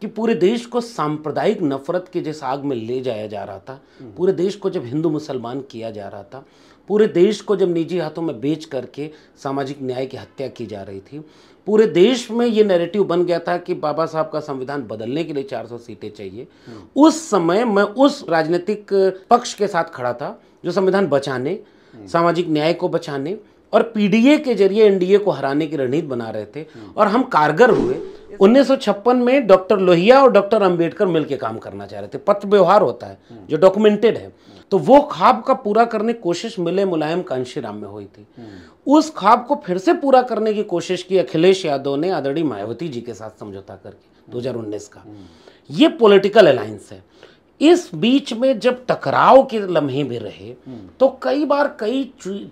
कि पूरे देश को सांप्रदायिक नफरत के जिस आग में ले जाया जा रहा था हम्म। पूरे देश को जब हिंदू मुसलमान किया जा रहा था पूरे देश को जब निजी हाथों में बेच करके सामाजिक न्याय की हत्या की जा रही थी पूरे देश में ये नैरेटिव बन गया था कि बाबा साहब का संविधान बदलने के लिए 400 सीटें चाहिए हम्म। उस समय मैं उस राजनीतिक पक्ष के साथ खड़ा था जो संविधान बचाने हम्म। सामाजिक न्याय को बचाने और पीडीए के जरिए एनडीए को हराने की रणनीति बना रहे थे और हम कारगर हुए 1956 में डॉक्टर लोहिया और डॉक्टर अंबेडकर मिलकर काम करना चाह रहे थे पत्र व्यवहार होता है हम्म। जो डॉक्यूमेंटेड है तो वो ख्वाब का पूरा करने की कोशिश मिले मुलायम कांशी राम में हुई थी हम्म। उस ख्वाब को फिर से पूरा करने की कोशिश की अखिलेश यादव ने आदरणीय मायावती जी के साथ समझौता करके हम्म। दो का ये पोलिटिकल अलायंस है इस बीच में जब टकराव के लम्हे में रहे तो कई बार कई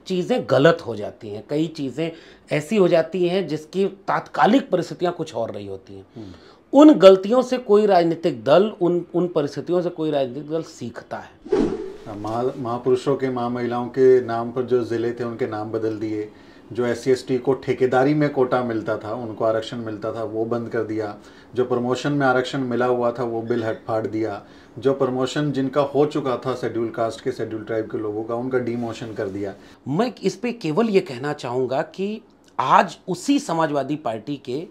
चीज़ें गलत हो जाती हैं कई चीज़ें ऐसी हो जाती हैं जिसकी तात्कालिक परिस्थितियां कुछ और रही होती हैं उन गलतियों से कोई राजनीतिक दल उन उन परिस्थितियों से कोई राजनीतिक दल सीखता है हाँ, महापुरुषों के महा महिलाओं के नाम पर जो ज़िले थे उनके नाम बदल दिए जो एस सी को ठेकेदारी में कोटा मिलता था उनको आरक्षण मिलता था वो बंद कर दिया जो प्रमोशन में आरक्षण मिला हुआ था वो बिल हट फाड़ दिया जो प्रमोशन जिनका हो चुका था शेड्यूल कास्ट के शेड्यूल ट्राइब के लोगों का उनका डीमोशन कर दिया मैं इस पर केवल ये कहना चाहूँगा कि आज उसी समाजवादी पार्टी के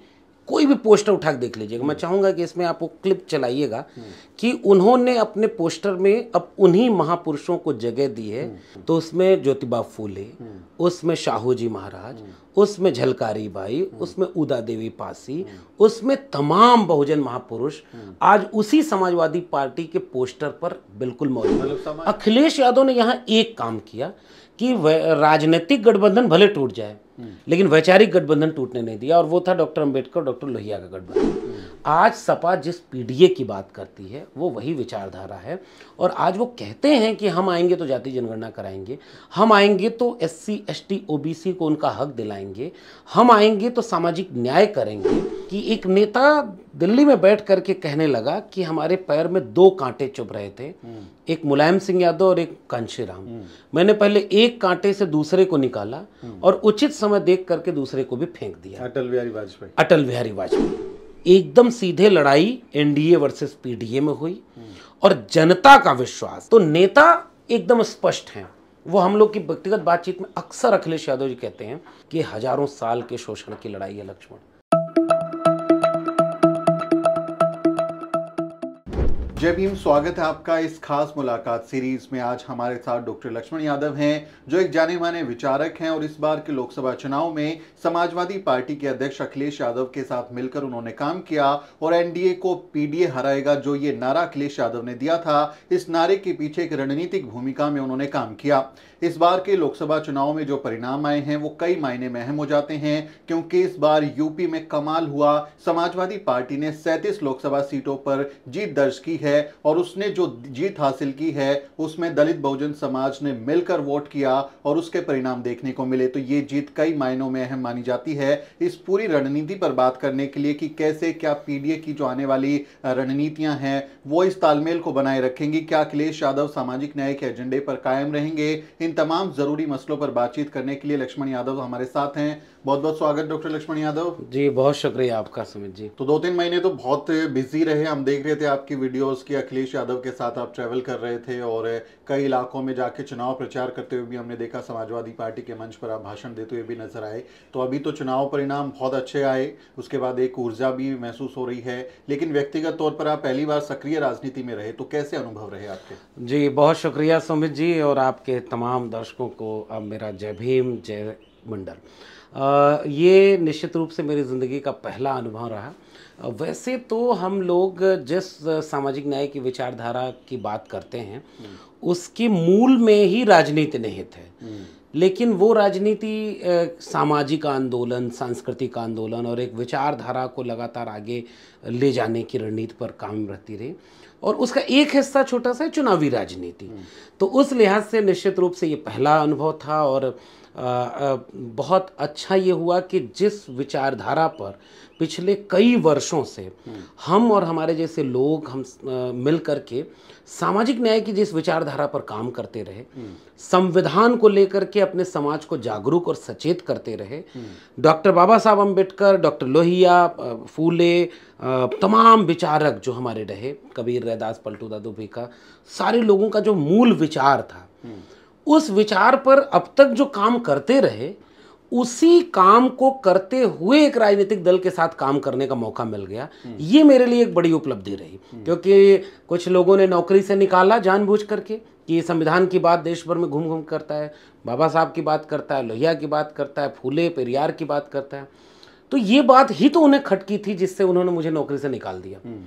कोई भी पोस्टर उठा के देख लीजिएगा मैं हम्म। चाहूंगा कि इसमें आप वो क्लिप चलाइएगा कि उन्होंने अपने पोस्टर में अब उन्हीं महापुरुषों को जगह दी है हम्म। तो उसमें ज्योतिबा फूले हम्म। उसमें शाहू जी महाराज उसमें झलकारी बाई उसमें उदा देवी पासी उसमें तमाम बहुजन महापुरुष आज उसी समाजवादी पार्टी के पोस्टर पर बिल्कुल मौजूद मतलब अखिलेश यादव ने यहाँ एक काम किया कि राजनीतिक गठबंधन भले टूट जाए हम्म। लेकिन वैचारिक गठबंधन टूटने नहीं दिया और वो था डॉक्टर अम्बेडकर डॉक्टर लोहिया का गठबंधन आज सपा जिस पीडीए की बात करती है वो वही विचारधारा है और आज वो कहते हैं कि हम आएंगे तो जाति जनगणना कराएंगे हम आएंगे तो एस सी एस टी को उनका हक दिलाएंगे हम आएंगे तो सामाजिक न्याय करेंगे कि एक नेता दिल्ली में बैठ करके कहने लगा कि हमारे पैर में दो कांटे चुभ रहे थे एक मुलायम सिंह यादव और एक कांशीराम मैंने पहले एक कांटे से दूसरे को निकाला और उचित समय देख करके दूसरे को भी फेंक दिया अटल बिहारी वाजपेयी अटल बिहारी वाजपेयी एकदम सीधे लड़ाई एनडीए वर्सेस पीडीए में हुई और जनता का विश्वास तो नेता एकदम स्पष्ट हैं वो हम लोग की व्यक्तिगत बातचीत में अक्सर अखिलेश यादव जी कहते हैं कि हजारों साल के शोषण की लड़ाई है लक्ष्मण जय भीम स्वागत है आपका इस खास मुलाकात सीरीज में आज हमारे साथ डॉक्टर लक्ष्मण यादव हैं जो एक जाने माने विचारक हैं और इस बार के लोकसभा चुनाव में समाजवादी पार्टी के अध्यक्ष अखिलेश यादव के साथ मिलकर उन्होंने काम किया और एनडीए को पीडीए हराएगा जो ये नारा अखिलेश यादव ने दिया था इस नारे के पीछे एक रणनीतिक भूमिका में उन्होंने काम किया इस बार के लोकसभा चुनाव में जो परिणाम आए हैं वो कई मायने में अहम हो जाते हैं क्योंकि इस बार यूपी में कमाल हुआ समाजवादी पार्टी ने सैंतीस लोकसभा सीटों पर जीत दर्ज की है है और उसने जो जीत हासिल की है उसमें दलित बहुजन समाज ने मिलकर वोट किया और उसके परिणाम देखने को मिले तो ये जीत कई मायनों में अहम मानी जाती है इस पूरी रणनीति पर बात करने के लिए कि कैसे क्या पीडीए की जो आने वाली रणनीतियां हैं वो इस तालमेल को बनाए रखेंगी क्या अखिलेश यादव सामाजिक न्याय के एजेंडे पर कायम रहेंगे इन तमाम जरूरी मसलों पर बातचीत करने के लिए लक्ष्मण यादव हमारे साथ हैं बहुत बहुत स्वागत डॉक्टर लक्ष्मण यादव जी बहुत शुक्रिया आपका सुमित जी तो दो तीन महीने तो बहुत बिजी रहे हम देख रहे थे आपकी वीडियोस की अखिलेश यादव के साथ आप ट्रैवल कर रहे थे और कई इलाकों में जाके चुनाव प्रचार करते हुए भी हमने देखा समाजवादी पार्टी के मंच पर आप भाषण देते हुए भी नजर आए तो अभी तो चुनाव परिणाम बहुत अच्छे आए उसके बाद एक ऊर्जा भी महसूस हो रही है लेकिन व्यक्तिगत तौर पर आप पहली बार सक्रिय राजनीति में रहे तो कैसे अनुभव रहे आपके जी बहुत शुक्रिया सुमित जी और आपके तमाम दर्शकों को अब मेरा जय भीम जय मंडल ये निश्चित रूप से मेरी ज़िंदगी का पहला अनुभव रहा वैसे तो हम लोग जिस सामाजिक न्याय की विचारधारा की बात करते हैं हम्म। उसके मूल में ही राजनीति निहित है हम्म। लेकिन वो राजनीति सामाजिक आंदोलन सांस्कृतिक आंदोलन और एक विचारधारा को लगातार आगे ले जाने की रणनीति पर काम रहती रही और उसका एक हिस्सा छोटा सा है चुनावी राजनीति हम्म। तो उस लिहाज से निश्चित रूप से ये पहला अनुभव था और बहुत अच्छा ये हुआ कि जिस विचारधारा पर पिछले कई वर्षों से हम्म। हम और हमारे जैसे लोग हम मिल करके सामाजिक न्याय की जिस विचारधारा पर काम करते रहे हम्म। संविधान को लेकर के अपने समाज को जागरूक और सचेत करते रहे हम्म। डॉक्टर बाबा साहब अम्बेडकर डॉक्टर लोहिया फूले तमाम विचारक जो हमारे रहे कबीर रैदास पलटू दादू भी का सारे लोगों का जो मूल विचार था उस विचार पर अब तक जो काम करते रहे उसी काम को करते हुए एक राजनीतिक दल के साथ काम करने का मौका मिल गया हम्म। ये मेरे लिए एक बड़ी उपलब्धि रही हम्म। क्योंकि कुछ लोगों ने नौकरी से निकाला जानबूझ करके कि संविधान की बात देश भर में घूम घूम करता है बाबा साहब की बात करता है लोहिया की बात करता है फूले पेरियार की बात करता है तो ये बात ही तो उन्हें खटकी थी जिससे उन्होंने मुझे नौकरी से निकाल दिया हम्म।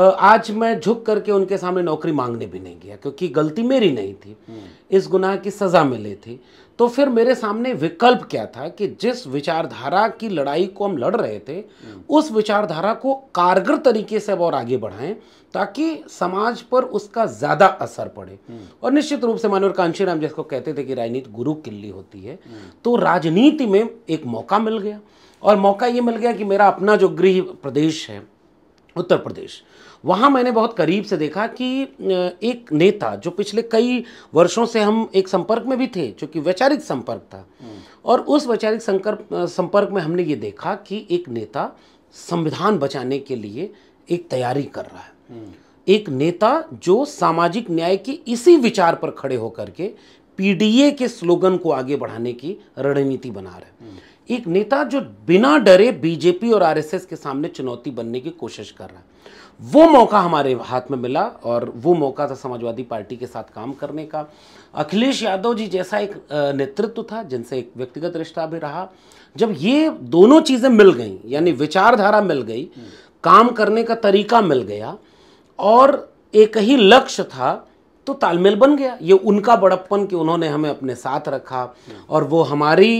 आज मैं झुक करके उनके सामने नौकरी मांगने भी नहीं गया क्योंकि गलती मेरी नहीं थी हम्म। इस गुनाह की सज़ा मिली थी तो फिर मेरे सामने विकल्प क्या था कि जिस विचारधारा की लड़ाई को हम लड़ रहे थे हम्म। उस विचारधारा को कारगर तरीके से अब और आगे बढ़ाएं ताकि समाज पर उसका ज़्यादा असर पड़े हम्म। और निश्चित रूप से मानवर कांशी राम जिसको कहते थे कि राजनीति गुरु किल्ली होती है तो राजनीति में एक मौका मिल गया और मौका ये मिल गया कि मेरा अपना जो गृह प्रदेश है उत्तर प्रदेश वहाँ मैंने बहुत करीब से देखा कि एक नेता जो पिछले कई वर्षों से हम एक संपर्क में भी थे जो कि वैचारिक संपर्क था हम्म। और उस वैचारिक संपर्क में हमने ये देखा कि एक नेता संविधान बचाने के लिए एक तैयारी कर रहा है हम्म। एक नेता जो सामाजिक न्याय के इसी विचार पर खड़े होकर के पीडीए के स्लोगन को आगे बढ़ाने की रणनीति बना रहे हम्म। एक नेता जो बिना डरे बीजेपी और आरएसएस के सामने चुनौती बनने की कोशिश कर रहा है वो मौका हमारे हाथ में मिला और वो मौका था समाजवादी पार्टी के साथ काम करने का अखिलेश यादव जी जैसा एक नेतृत्व था जिनसे एक व्यक्तिगत रिश्ता भी रहा जब ये दोनों चीज़ें मिल गई यानी विचारधारा मिल गई हम्म। काम करने का तरीका मिल गया और एक ही लक्ष्य था तो तालमेल बन गया ये उनका बड़प्पन कि उन्होंने हमें अपने साथ रखा और वो हमारी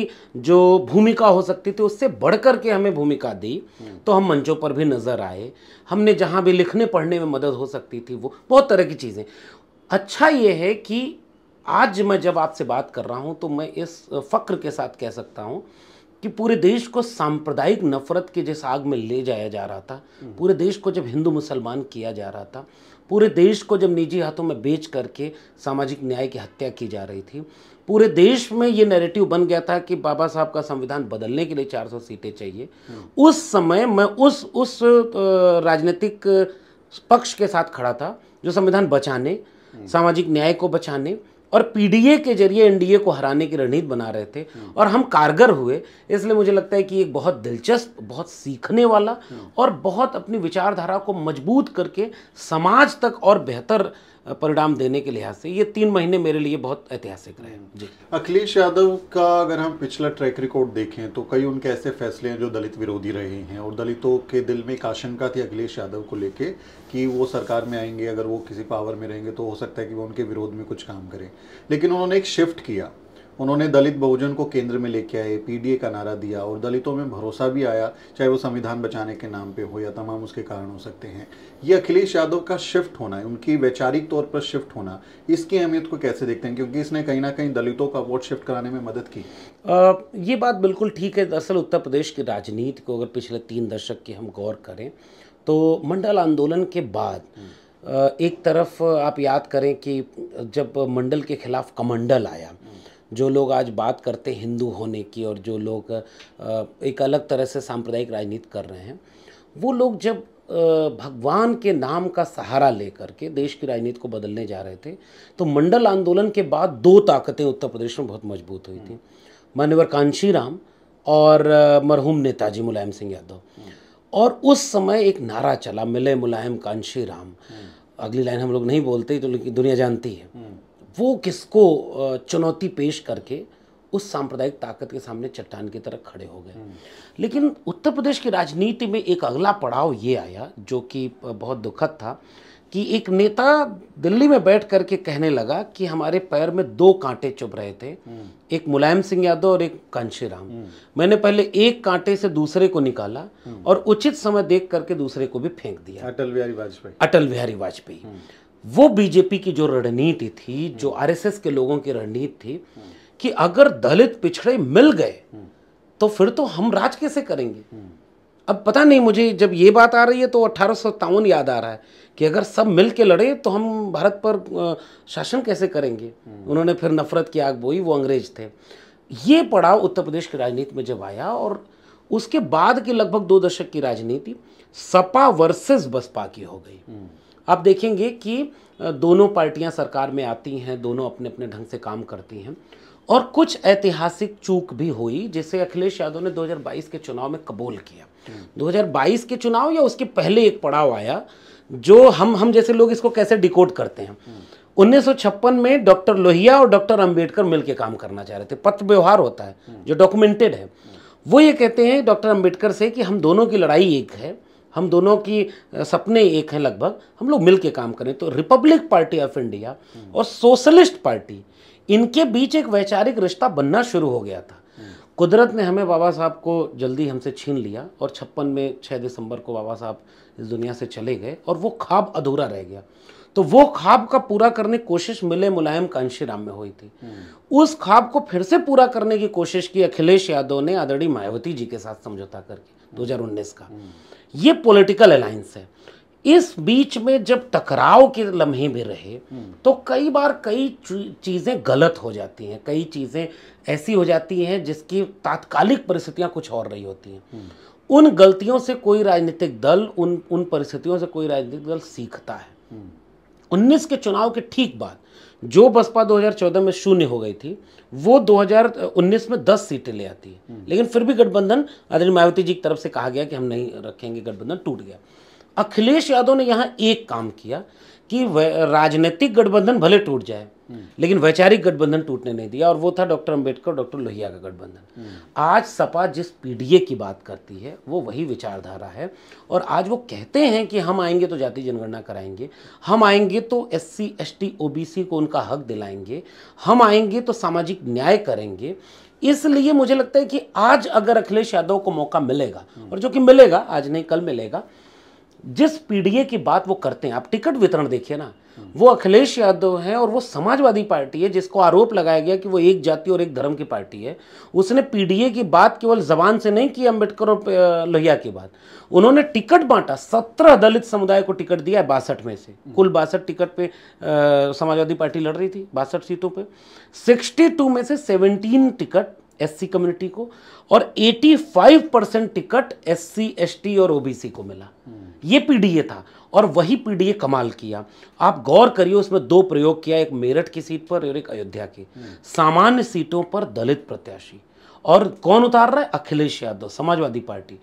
जो भूमिका हो सकती थी उससे बढ़ कर के हमें भूमिका दी तो हम मंचों पर भी नज़र आए हमने जहाँ भी लिखने पढ़ने में मदद हो सकती थी वो बहुत तरह की चीज़ें अच्छा ये है कि आज मैं जब आपसे बात कर रहा हूँ तो मैं इस फ़क्र के साथ कह सकता हूँ कि पूरे देश को सांप्रदायिक नफरत के जिस आग में ले जाया जा रहा था पूरे देश को जब हिंदू मुसलमान किया जा रहा था पूरे देश को जब निजी हाथों में बेच करके सामाजिक न्याय की हत्या की जा रही थी पूरे देश में ये नैरेटिव बन गया था कि बाबा साहब का संविधान बदलने के लिए 400 सीटें चाहिए हम्म। उस समय मैं उस उस राजनीतिक पक्ष के साथ खड़ा था जो संविधान बचाने हम्म। सामाजिक न्याय को बचाने और पीडीए के जरिए एनडीए को हराने की रणनीति बना रहे थे और हम कारगर हुए इसलिए मुझे लगता है कि एक बहुत दिलचस्प बहुत सीखने वाला और बहुत अपनी विचारधारा को मजबूत करके समाज तक और बेहतर परिणाम देने के लिहाज से ये तीन महीने मेरे लिए बहुत ऐतिहासिक रहे जी अखिलेश यादव का अगर हम पिछला ट्रैक रिकॉर्ड देखें तो कई उनके ऐसे फैसले हैं जो दलित विरोधी रहे हैं और दलितों के दिल में एक आशंका थी अखिलेश यादव को लेके कि वो सरकार में आएंगे अगर वो किसी पावर में रहेंगे तो हो सकता है कि वो उनके विरोध में कुछ काम करें लेकिन उन्होंने एक शिफ्ट किया उन्होंने दलित बहुजन को केंद्र में लेके आए पीडीए का नारा दिया और दलितों में भरोसा भी आया चाहे वो संविधान बचाने के नाम पे हो या तमाम उसके कारण हो सकते हैं ये अखिलेश यादव का शिफ्ट होना है उनकी वैचारिक तौर पर शिफ्ट होना इसकी अहमियत को कैसे देखते हैं क्योंकि इसने कहीं ना कहीं दलितों का वोट शिफ्ट कराने में मदद की आ, ये बात बिल्कुल ठीक है दरअसल उत्तर प्रदेश की राजनीति को अगर पिछले तीन दशक की हम गौर करें तो मंडल आंदोलन के बाद हम्म। एक तरफ आप याद करें कि जब मंडल के खिलाफ कमंडल आया जो लोग आज बात करते हिंदू होने की और जो लोग एक अलग तरह से सांप्रदायिक राजनीति कर रहे हैं वो लोग जब भगवान के नाम का सहारा लेकर के देश की राजनीति को बदलने जा रहे थे तो मंडल आंदोलन के बाद दो ताकतें उत्तर प्रदेश में बहुत मजबूत हुई थी मान्यवर कांशी राम और मरहूम नेताजी मुलायम सिंह यादव और उस समय एक नारा चला मिले मुलायम कांशी राम अगली लाइन हम लोग नहीं बोलते तो लेकिन दुनिया जानती है हम्म। वो किसको चुनौती पेश करके उस सांप्रदायिक ताकत के सामने चट्टान की तरह खड़े हो गए हम्म। लेकिन उत्तर प्रदेश की राजनीति में एक अगला पड़ाव ये आया जो कि बहुत दुखद था कि एक नेता दिल्ली में बैठ करके कहने लगा कि हमारे पैर में दो कांटे चुभ रहे थे हम्म। एक मुलायम सिंह यादव और एक कांशी राम हम्म। मैंने पहले एक कांटे से दूसरे को निकाला हम्म। और उचित समय देख करके दूसरे को भी फेंक दिया अटल बिहारी वाजपेयी अटल बिहारी वाजपेयी वो बीजेपी की जो रणनीति थी जो आरएसएस के लोगों की रणनीति थी कि अगर दलित पिछड़े मिल गए तो फिर तो हम राज कैसे करेंगे अब पता नहीं मुझे जब ये बात आ रही है तो अट्ठारह याद आ रहा है कि अगर सब मिल के लड़े तो हम भारत पर शासन कैसे करेंगे हम्म। उन्होंने फिर नफरत की आग बोई वो अंग्रेज थे ये पड़ाव उत्तर प्रदेश की राजनीति में जब आया और उसके बाद के लगभग दो दशक की राजनीति सपा वर्सेस बसपा की हो गई हम्म। आप देखेंगे कि दोनों पार्टियां सरकार में आती हैं दोनों अपने अपने ढंग से काम करती हैं और कुछ ऐतिहासिक चूक भी हुई जिसे अखिलेश यादव ने 2022 के चुनाव में कबूल किया 2022 के चुनाव या उसके पहले एक पड़ाव आया जो हम हम जैसे लोग इसको कैसे डिकोड करते हैं उन्नीस में डॉक्टर लोहिया और डॉक्टर अंबेडकर मिलकर काम करना चाह रहे थे पत्र व्यवहार होता है जो डॉक्यूमेंटेड है वो ये कहते हैं डॉक्टर अंबेडकर से कि हम दोनों की लड़ाई एक है हम दोनों की सपने एक हैं लगभग हम लोग मिलकर काम करें तो रिपब्लिक पार्टी ऑफ इंडिया और सोशलिस्ट पार्टी इनके बीच एक वैचारिक रिश्ता बनना शुरू हो गया था कुदरत ने हमें बाबा साहब को जल्दी हमसे छीन लिया और छप्पन में छः दिसंबर को बाबा साहब इस दुनिया से चले गए और वो ख्वाब अधूरा रह गया तो वो ख्वाब का पूरा करने की कोशिश मिले मुलायम राम में हुई थी उस ख्वाब को फिर से पूरा करने की कोशिश की अखिलेश यादव ने आदरणी मायावती जी के साथ समझौता करके 2019 का ये पॉलिटिकल अलायंस है इस बीच में जब टकराव के लम्हे में रहे हम्म। तो कई बार कई चीज़ें गलत हो जाती हैं कई चीज़ें ऐसी हो जाती हैं जिसकी तात्कालिक परिस्थितियां कुछ और रही होती हैं हम्म। उन गलतियों से कोई राजनीतिक दल उन उन परिस्थितियों से कोई राजनीतिक दल सीखता है हम्म। उन्नीस के चुनाव के ठीक बाद जो बसपा 2014 में शून्य हो गई थी वो 2019 में 10 सीटें ले आती है लेकिन फिर भी गठबंधन आदरणीय मायावती जी की तरफ से कहा गया कि हम नहीं रखेंगे गठबंधन टूट गया अखिलेश यादव ने यहाँ एक काम किया कि राजनीतिक गठबंधन भले टूट जाए लेकिन वैचारिक गठबंधन टूटने नहीं दिया और वो था डॉक्टर अंबेडकर डॉक्टर लोहिया का गठबंधन आज सपा जिस पीडीए की बात करती है वो वही विचारधारा है और आज वो कहते हैं कि हम आएंगे तो जाति जनगणना कराएंगे हम आएंगे तो एस सी एस टी को उनका हक दिलाएंगे हम आएंगे तो सामाजिक न्याय करेंगे इसलिए मुझे लगता है कि आज अगर अखिलेश यादव को मौका मिलेगा और जो कि मिलेगा आज नहीं कल मिलेगा जिस पीडीए की बात वो करते हैं आप टिकट वितरण देखिए ना वो अखिलेश यादव हैं और वो समाजवादी पार्टी है जिसको आरोप लगाया गया कि वो एक जाति और एक धर्म की पार्टी है उसने पीडीए की बात केवल जबान से नहीं की अंबेडकर और लोहिया की बात उन्होंने टिकट बांटा सत्रह दलित समुदाय को टिकट दिया है बासठ में से कुल बासठ टिकट पे समाजवादी पार्टी लड़ रही थी बासठ सीटों पर सिक्सटी में से सेवनटीन टिकट एससी कम्युनिटी को और 85 परसेंट टिकट एससी एसटी और ओबीसी को मिला ये पीडीए था और वही पीडीए कमाल किया आप गौर करिए उसमें दो प्रयोग किया एक मेरठ की सीट पर और एक अयोध्या की सामान्य सीटों पर दलित प्रत्याशी और कौन उतार रहा है अखिलेश यादव समाजवादी पार्टी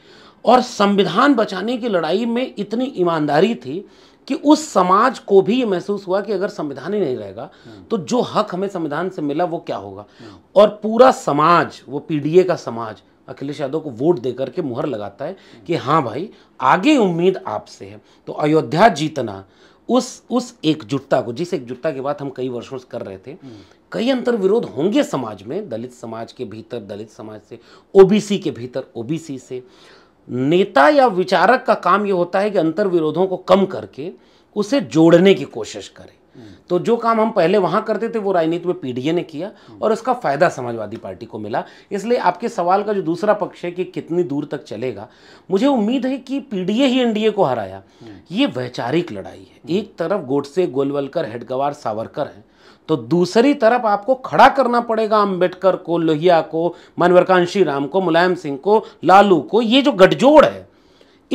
और संविधान बचाने की लड़ाई में इतनी ईमानदारी थी कि उस समाज को भी ये महसूस हुआ कि अगर संविधान ही नहीं रहेगा तो जो हक हमें संविधान से मिला वो क्या होगा और पूरा समाज वो पीडीए का समाज अखिलेश यादव को वोट देकर के मुहर लगाता है कि हाँ भाई आगे उम्मीद आपसे है तो अयोध्या जीतना उस उस एकजुटता को जिस एकजुटता की बात हम कई वर्षों से कर रहे थे कई अंतर विरोध होंगे समाज में दलित समाज के भीतर दलित समाज से ओबीसी के भीतर ओबीसी से नेता या विचारक का काम ये होता है कि अंतर विरोधों को कम करके उसे जोड़ने की कोशिश करें तो जो काम हम पहले वहां करते थे वो राजनीति में पीडीए ने किया और उसका फायदा समाजवादी पार्टी को मिला इसलिए आपके सवाल का जो दूसरा पक्ष है कि कितनी दूर तक चलेगा मुझे उम्मीद है कि पीडीए ही एनडीए को हराया ये वैचारिक लड़ाई है एक तरफ गोडसे गोलवलकर हेडगवार सावरकर हैं तो दूसरी तरफ आपको खड़ा करना पड़ेगा अंबेडकर को लोहिया को मनवरकांशी राम को मुलायम सिंह को लालू को ये जो गठजोड़ है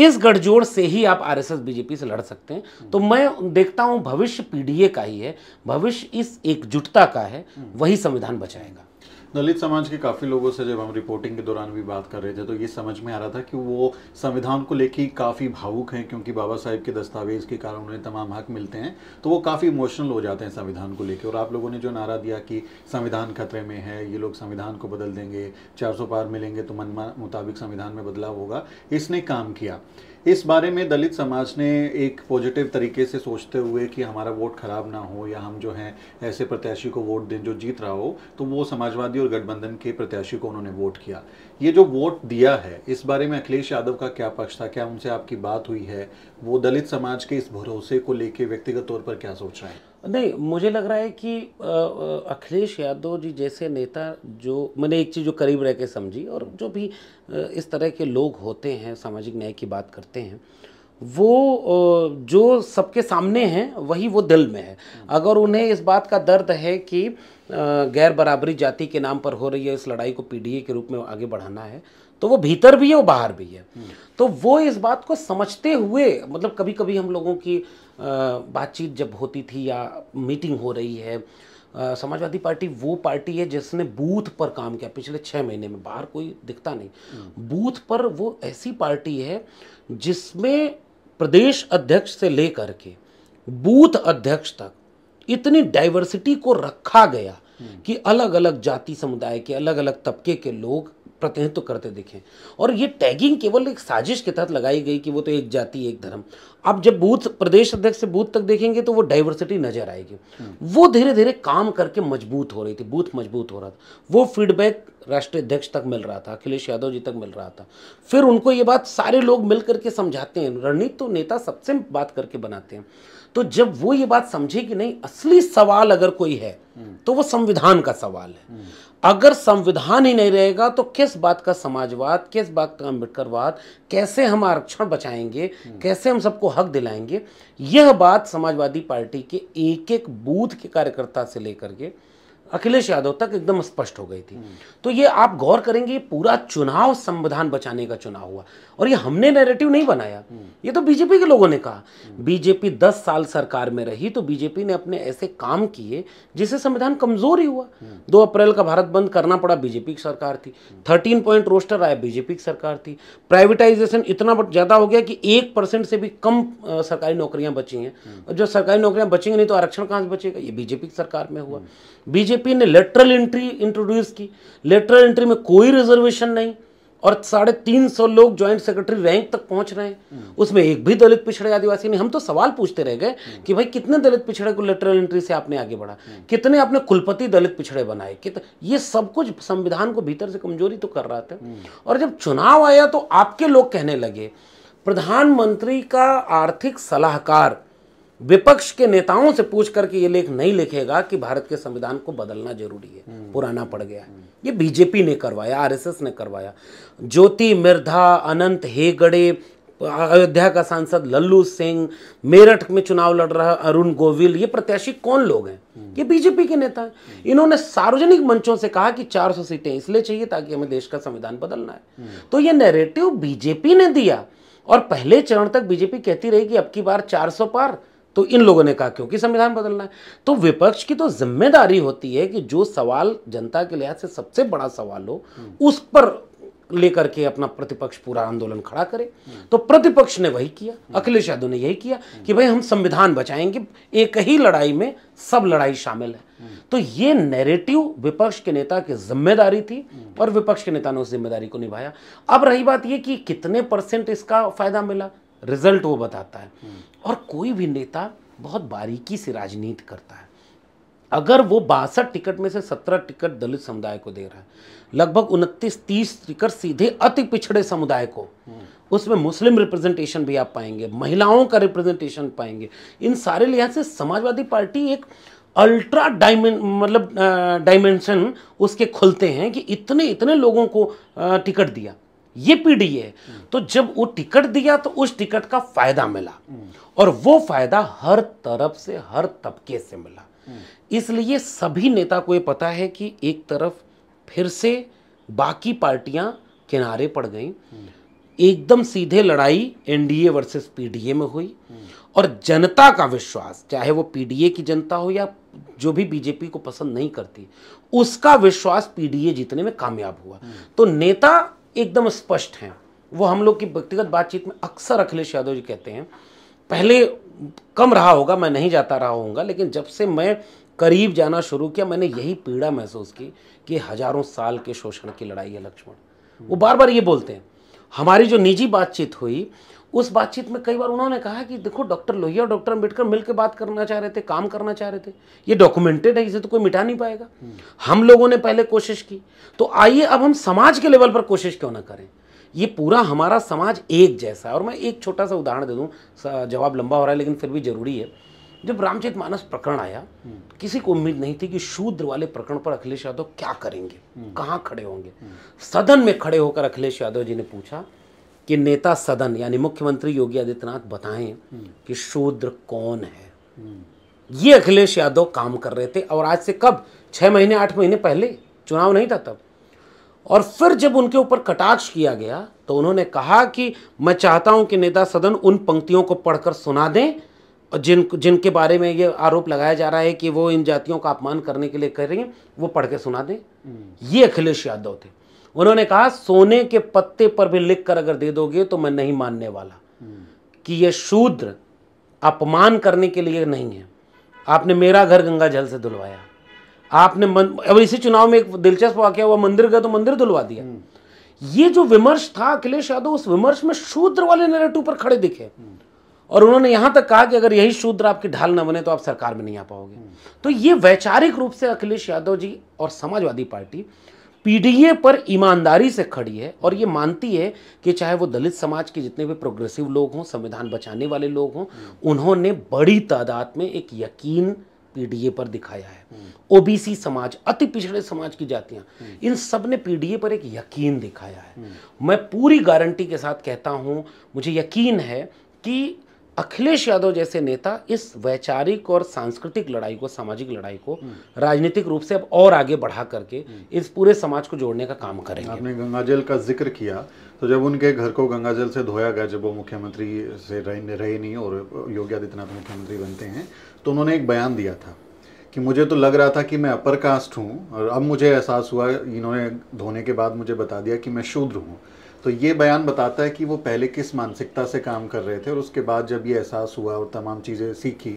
इस गठजोड़ से ही आप आरएसएस बीजेपी से लड़ सकते हैं तो मैं देखता हूं भविष्य पीडीए का ही है भविष्य इस एकजुटता का है वही संविधान बचाएगा दलित समाज के काफ़ी लोगों से जब हम रिपोर्टिंग के दौरान भी बात कर रहे थे तो ये समझ में आ रहा था कि वो संविधान को लेके काफ़ी भावुक हैं क्योंकि बाबा साहेब के दस्तावेज़ के कारण उन्हें तमाम हक मिलते हैं तो वो काफ़ी इमोशनल हो जाते हैं संविधान को लेकर और आप लोगों ने जो नारा दिया कि संविधान खतरे में है ये लोग संविधान को बदल देंगे चार पार मिलेंगे तो मन मुताबिक संविधान में बदलाव होगा इसने काम किया इस बारे में दलित समाज ने एक पॉजिटिव तरीके से सोचते हुए कि हमारा वोट खराब ना हो या हम जो हैं ऐसे प्रत्याशी को वोट दें जो जीत रहा हो तो वो समाजवादी और गठबंधन के प्रत्याशी को उन्होंने वोट किया ये जो वोट दिया है इस बारे में अखिलेश यादव का क्या पक्ष था क्या उनसे आपकी बात हुई है वो दलित समाज के इस भरोसे को लेके व्यक्तिगत तौर पर क्या सोच रहे हैं नहीं मुझे लग रहा है कि अखिलेश यादव जी जैसे नेता जो मैंने एक चीज़ जो करीब रह के समझी और जो भी इस तरह के लोग होते हैं सामाजिक न्याय की बात करते हैं वो जो सबके सामने हैं वही वो दिल में है अगर उन्हें इस बात का दर्द है कि गैर बराबरी जाति के नाम पर हो रही है इस लड़ाई को पीडीए के रूप में आगे बढ़ाना है तो वो भीतर भी है और बाहर भी है हम्म। तो वो इस बात को समझते हुए मतलब कभी कभी हम लोगों की बातचीत जब होती थी या मीटिंग हो रही है समाजवादी पार्टी वो पार्टी है जिसने बूथ पर काम किया पिछले छः महीने में बाहर कोई दिखता नहीं हम्म। बूथ पर वो ऐसी पार्टी है जिसमें प्रदेश अध्यक्ष से लेकर के बूथ अध्यक्ष तक इतनी डाइवर्सिटी को रखा गया हम्म। कि अलग अलग जाति समुदाय के अलग अलग तबके के लोग प्रतिनिधित्व करते दिखें और ये टैगिंग केवल एक साजिश के तहत लगाई गई कि वो तो एक जाति एक धर्म आप जब बूथ प्रदेश अध्यक्ष से बूथ तक देखेंगे तो वो डाइवर्सिटी नजर आएगी वो धीरे धीरे काम करके मजबूत हो रही थी बूथ मजबूत हो रहा था वो फीडबैक राष्ट्रीय अध्यक्ष तक मिल रहा था अखिलेश यादव जी तक मिल रहा था फिर उनको ये बात सारे लोग मिल करके समझाते हैं रणनीति तो नेता सबसे बात करके बनाते हैं तो जब वो ये बात समझे कि नहीं असली सवाल अगर कोई है तो वो संविधान का सवाल है अगर संविधान ही नहीं रहेगा तो किस बात का समाजवाद किस बात का अम्बेडकरवाद कैसे हम आरक्षण बचाएंगे हम्म। कैसे हम सबको हक दिलाएंगे यह बात समाजवादी पार्टी के एक एक बूथ के कार्यकर्ता से लेकर के अखिलेश यादव तक एकदम स्पष्ट हो गई थी तो ये आप गौर करेंगे पूरा चुनाव संविधान बचाने का चुनाव हुआ और ये हमने नैरेटिव नहीं बनाया ये तो बीजेपी के लोगों ने कहा बीजेपी दस साल सरकार में रही तो बीजेपी ने अपने ऐसे काम किए जिससे संविधान कमजोर ही हुआ दो अप्रैल का भारत बंद करना पड़ा बीजेपी की सरकार थी थर्टीन पॉइंट रोस्टर आया बीजेपी की सरकार थी प्राइवेटाइजेशन इतना ज्यादा हो गया कि एक परसेंट से भी कम सरकारी नौकरियां बची हैं और जो सरकारी नौकरियां बचेंगी नहीं तो आरक्षण कहां से बचेगा ये बीजेपी की सरकार में हुआ बीजेपी बीजेपी ने लेटरल एंट्री इंट्रोड्यूस की लेटरल एंट्री में कोई रिजर्वेशन नहीं और साढ़े तीन सौ लोग ज्वाइंट सेक्रेटरी रैंक तक पहुंच रहे हैं हम्म। उसमें एक भी दलित पिछड़े आदिवासी नहीं हम तो सवाल पूछते रह गए हम्म। कि भाई कितने दलित पिछड़े को लेटरल एंट्री से आपने आगे बढ़ा हम्म। कितने आपने कुलपति दलित पिछड़े बनाए कित ये सब कुछ संविधान को भीतर से कमजोरी तो कर रहा था और जब चुनाव आया तो आपके लोग कहने लगे प्रधानमंत्री का आर्थिक सलाहकार विपक्ष के नेताओं से पूछ करके ये लेख नहीं लिखेगा कि भारत के संविधान को बदलना जरूरी है हम्म। पुराना पड़ गया है ये बीजेपी ने करवाया आरएसएस ने करवाया ज्योति मिर्धा अनंत हेगड़े अयोध्या का सांसद लल्लू सिंह मेरठ में चुनाव लड़ रहा अरुण गोविल ये प्रत्याशी कौन लोग हैं हम्म। ये बीजेपी के नेता हैं हम्म। इन्होंने सार्वजनिक मंचों से कहा कि 400 सीटें इसलिए चाहिए ताकि हमें देश का संविधान बदलना है तो ये नैरेटिव बीजेपी ने दिया और पहले चरण तक बीजेपी कहती रही कि अब की बार 400 पार तो इन लोगों ने कहा क्योंकि संविधान बदलना है तो विपक्ष की तो जिम्मेदारी होती है कि जो सवाल जनता के लिहाज से सबसे बड़ा सवाल हो हम्म। उस पर लेकर के अपना प्रतिपक्ष पूरा आंदोलन खड़ा करे हम्म। तो प्रतिपक्ष ने वही किया हम्म। अखिलेश यादव ने यही किया कि भाई हम संविधान बचाएंगे एक ही लड़ाई में सब लड़ाई शामिल है तो ये नैरेटिव विपक्ष के नेता की जिम्मेदारी थी और विपक्ष के नेता ने उस जिम्मेदारी को निभाया अब रही बात यह कि कितने परसेंट इसका फायदा मिला रिजल्ट वो बताता है और कोई भी नेता बहुत बारीकी से राजनीति करता है अगर वो बासठ टिकट में से सत्रह टिकट दलित समुदाय को दे रहा है लगभग उनतीस तीस टिकट सीधे अति पिछड़े समुदाय को उसमें मुस्लिम रिप्रेजेंटेशन भी आप पाएंगे महिलाओं का रिप्रेजेंटेशन पाएंगे इन सारे लिहाज से समाजवादी पार्टी एक अल्ट्रा डायमें मतलब डायमेंशन उसके खुलते हैं कि इतने इतने लोगों को टिकट दिया ये पीढ़ी है तो जब वो टिकट दिया तो उस टिकट का फायदा मिला और वो फायदा हर तरफ से हर तबके से मिला इसलिए सभी नेता को ये पता है कि एक तरफ फिर से बाकी पार्टियां किनारे पड़ गई एकदम सीधे लड़ाई एनडीए वर्सेस पीडीए में हुई और जनता का विश्वास चाहे वो पीडीए की जनता हो या जो भी बीजेपी को पसंद नहीं करती उसका विश्वास पीडीए जीतने में कामयाब हुआ तो नेता एकदम स्पष्ट हैं वो हम लोग की व्यक्तिगत बातचीत में अक्सर अखिलेश यादव जी कहते हैं पहले कम रहा होगा मैं नहीं जाता रहा होगा लेकिन जब से मैं करीब जाना शुरू किया मैंने यही पीड़ा महसूस की कि हजारों साल के शोषण की लड़ाई है लक्ष्मण वो बार बार ये बोलते हैं हमारी जो निजी बातचीत हुई उस बातचीत में कई बार उन्होंने कहा कि देखो डॉक्टर लोहिया और डॉक्टर अम्बेडकर मिलकर बात करना चाह रहे थे काम करना चाह रहे थे ये डॉक्यूमेंटेड है इसे तो कोई मिटा नहीं पाएगा हम लोगों ने पहले कोशिश की तो आइए अब हम समाज के लेवल पर कोशिश क्यों ना करें ये पूरा हमारा समाज एक जैसा है और मैं एक छोटा सा उदाहरण दे दूँ जवाब लंबा हो रहा है लेकिन फिर भी जरूरी है जब रामचित मानस प्रकरण आया किसी को उम्मीद नहीं थी कि शूद्र वाले प्रकरण पर अखिलेश यादव क्या करेंगे कहाँ खड़े होंगे सदन में खड़े होकर अखिलेश यादव जी ने पूछा कि नेता सदन यानी मुख्यमंत्री योगी आदित्यनाथ बताएं हम्म। कि शूद्र कौन है हम्म। ये अखिलेश यादव काम कर रहे थे और आज से कब छह महीने आठ महीने पहले चुनाव नहीं था तब और फिर जब उनके ऊपर कटाक्ष किया गया तो उन्होंने कहा कि मैं चाहता हूं कि नेता सदन उन पंक्तियों को पढ़कर सुना दें और जिन जिनके बारे में ये आरोप लगाया जा रहा है कि वो इन जातियों का अपमान करने के लिए कर रही हैं वो पढ़ के सुना दें हम्म। ये अखिलेश यादव थे उन्होंने कहा सोने के पत्ते पर भी लिख कर अगर दे दोगे तो मैं नहीं मानने वाला कि यह शूद्र अपमान करने के लिए नहीं है आपने मेरा घर गंगा जल से धुलवाया आपने मन अब इसी चुनाव में एक दिलचस्प वाक्य हुआ मंदिर गया तो मंदिर धुलवा दिया हम्म। ये जो विमर्श था अखिलेश यादव उस विमर्श में शूद्र वाले नेरेटिव पर खड़े दिखे और उन्होंने यहां तक कहा कि अगर यही शूद्र आपकी ढाल न बने तो आप सरकार में नहीं आ पाओगे हम्म। तो ये वैचारिक रूप से अखिलेश यादव जी और समाजवादी पार्टी पीडीए पर ईमानदारी से खड़ी है और ये मानती है कि चाहे वो दलित समाज के जितने भी प्रोग्रेसिव लोग हों संविधान बचाने वाले लोग हों उन्होंने बड़ी तादाद में एक यकीन पीडीए पर दिखाया है ओबीसी समाज अति पिछड़े समाज की जातियां इन सब ने पीडीए पर एक यकीन दिखाया है मैं पूरी गारंटी के साथ कहता हूं मुझे यकीन है कि अखिलेश यादव जैसे नेता इस वैचारिक और सांस्कृतिक लड़ाई को सामाजिक लड़ाई को हम्म। राजनीतिक रूप से अब और आगे बढ़ा करके हम्म। इस पूरे समाज को जोड़ने का काम करेंगे आपने गंगाजल का जिक्र किया तो जब उनके घर को गंगाजल से धोया गया जब वो मुख्यमंत्री से रहे नहीं और योगी आदित्यनाथ मुख्यमंत्री बनते हैं तो उन्होंने एक बयान दिया था कि मुझे तो लग रहा था कि मैं अपर कास्ट हूँ और अब मुझे एहसास हुआ इन्होंने धोने के बाद मुझे बता दिया कि मैं शूद्र हूँ तो ये बयान बताता है कि वो पहले किस मानसिकता से काम कर रहे थे और उसके बाद जब ये एहसास हुआ और तमाम चीज़ें सीखी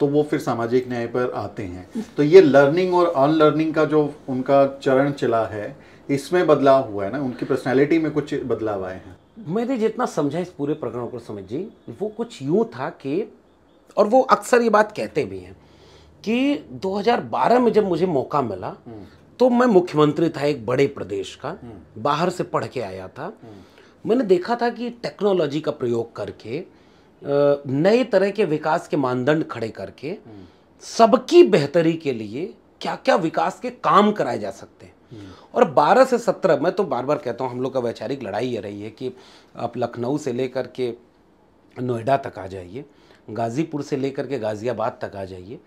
तो वो फिर सामाजिक न्याय पर आते हैं तो ये लर्निंग और अनलर्निंग का जो उनका चरण चला है इसमें बदलाव हुआ है ना उनकी पर्सनैलिटी में कुछ बदलाव आए हैं मैंने जितना समझा इस पूरे प्रकरण को समझिए वो कुछ यूँ था कि और वो अक्सर ये बात कहते भी हैं कि 2012 में जब मुझे मौका मिला हम्म। तो मैं मुख्यमंत्री था एक बड़े प्रदेश का बाहर से पढ़ के आया था मैंने देखा था कि टेक्नोलॉजी का प्रयोग करके नए तरह के विकास के मानदंड खड़े करके सबकी बेहतरी के लिए क्या क्या विकास के काम कराए जा सकते हैं और 12 से 17 मैं तो बार बार कहता हूँ हम लोग का वैचारिक लड़ाई ये रही है कि आप लखनऊ से लेकर के नोएडा तक आ जाइए गाज़ीपुर से लेकर के गाज़ियाबाद तक आ जाइए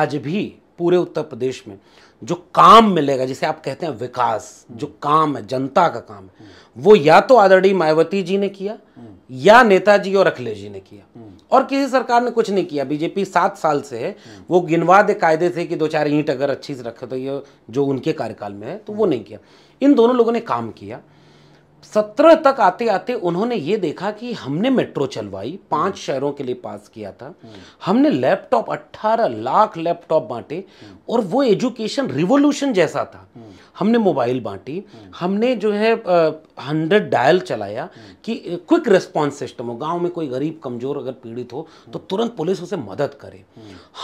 आज भी पूरे उत्तर प्रदेश में जो काम मिलेगा जिसे आप कहते हैं विकास जो काम है जनता का काम है वो या तो आदरणीय मायावती जी ने किया या नेताजी और अखिलेश जी ने किया और किसी सरकार ने कुछ नहीं किया बीजेपी सात साल से है वो गिनवा दे कायदे से कि दो चार ईंट अगर अच्छी से रखे तो ये जो उनके कार्यकाल में है तो वो नहीं किया इन दोनों लोगों ने काम किया सत्रह तक आते आते उन्होंने ये देखा कि हमने मेट्रो चलवाई पांच हम्म। शहरों के लिए पास किया था हम्म। हमने लैपटॉप अट्ठारह लाख लैपटॉप बांटे हम्म। और वो एजुकेशन रिवोल्यूशन जैसा था हमने मोबाइल बांटी हमने जो है हंड्रेड डायल चलाया कि क्विक रिस्पॉन्स सिस्टम हो गांव में कोई गरीब कमजोर अगर पीड़ित हो तो तुरंत पुलिस उसे मदद करे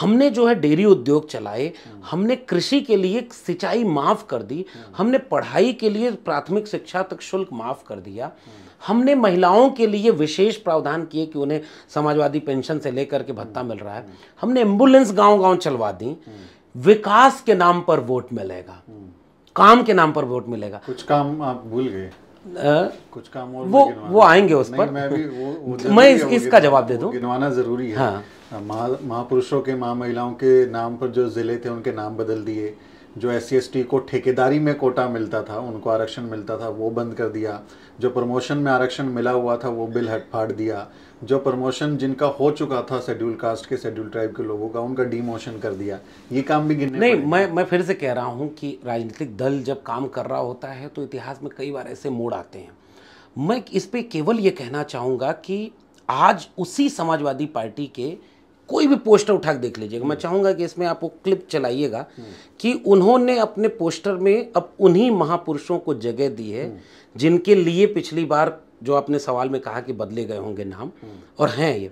हमने जो है डेयरी उद्योग चलाए हमने कृषि के लिए सिंचाई माफ कर दी हमने पढ़ाई के लिए प्राथमिक शिक्षा तक शुल्क माफ कर दिया हमने महिलाओं के लिए विशेष प्रावधान किए कि उन्हें समाजवादी पेंशन से लेकर के भत्ता मिल रहा है हमने एम्बुलेंस गांव गांव चलवा दी विकास के नाम पर वोट मिलेगा काम के नाम पर वोट मिलेगा कुछ काम आप भूल गए कुछ काम और वो वो आएंगे उस पर मैं भी वो, वो मैं इस, इसका जवाब दे दूं गिनवाना जरूरी है हाँ। महापुरुषों के माँ महिलाओं के नाम पर जो जिले थे उनके नाम बदल दिए जो एस सी को ठेकेदारी में कोटा मिलता था उनको आरक्षण मिलता था वो बंद कर दिया जो प्रमोशन में आरक्षण मिला हुआ था वो बिल हट फाड़ दिया जो प्रमोशन जिनका हो चुका था शेड्यूल कास्ट के शेड्यूल ट्राइब के लोगों का उनका डीमोशन कर दिया ये काम भी गिनने नहीं मैं मैं फिर से कह रहा हूँ कि राजनीतिक दल जब काम कर रहा होता है तो इतिहास में कई बार ऐसे मोड़ आते हैं मैं इस पर केवल ये कहना चाहूँगा कि आज उसी समाजवादी पार्टी के कोई भी पोस्टर उठा के देख लीजिएगा मैं हम्म। चाहूंगा कि इसमें आप वो क्लिप चलाइएगा कि उन्होंने अपने पोस्टर में अब उन्हीं महापुरुषों को जगह दी है हम्म। जिनके लिए पिछली बार जो आपने सवाल में कहा कि बदले गए होंगे नाम हम्म। और हैं ये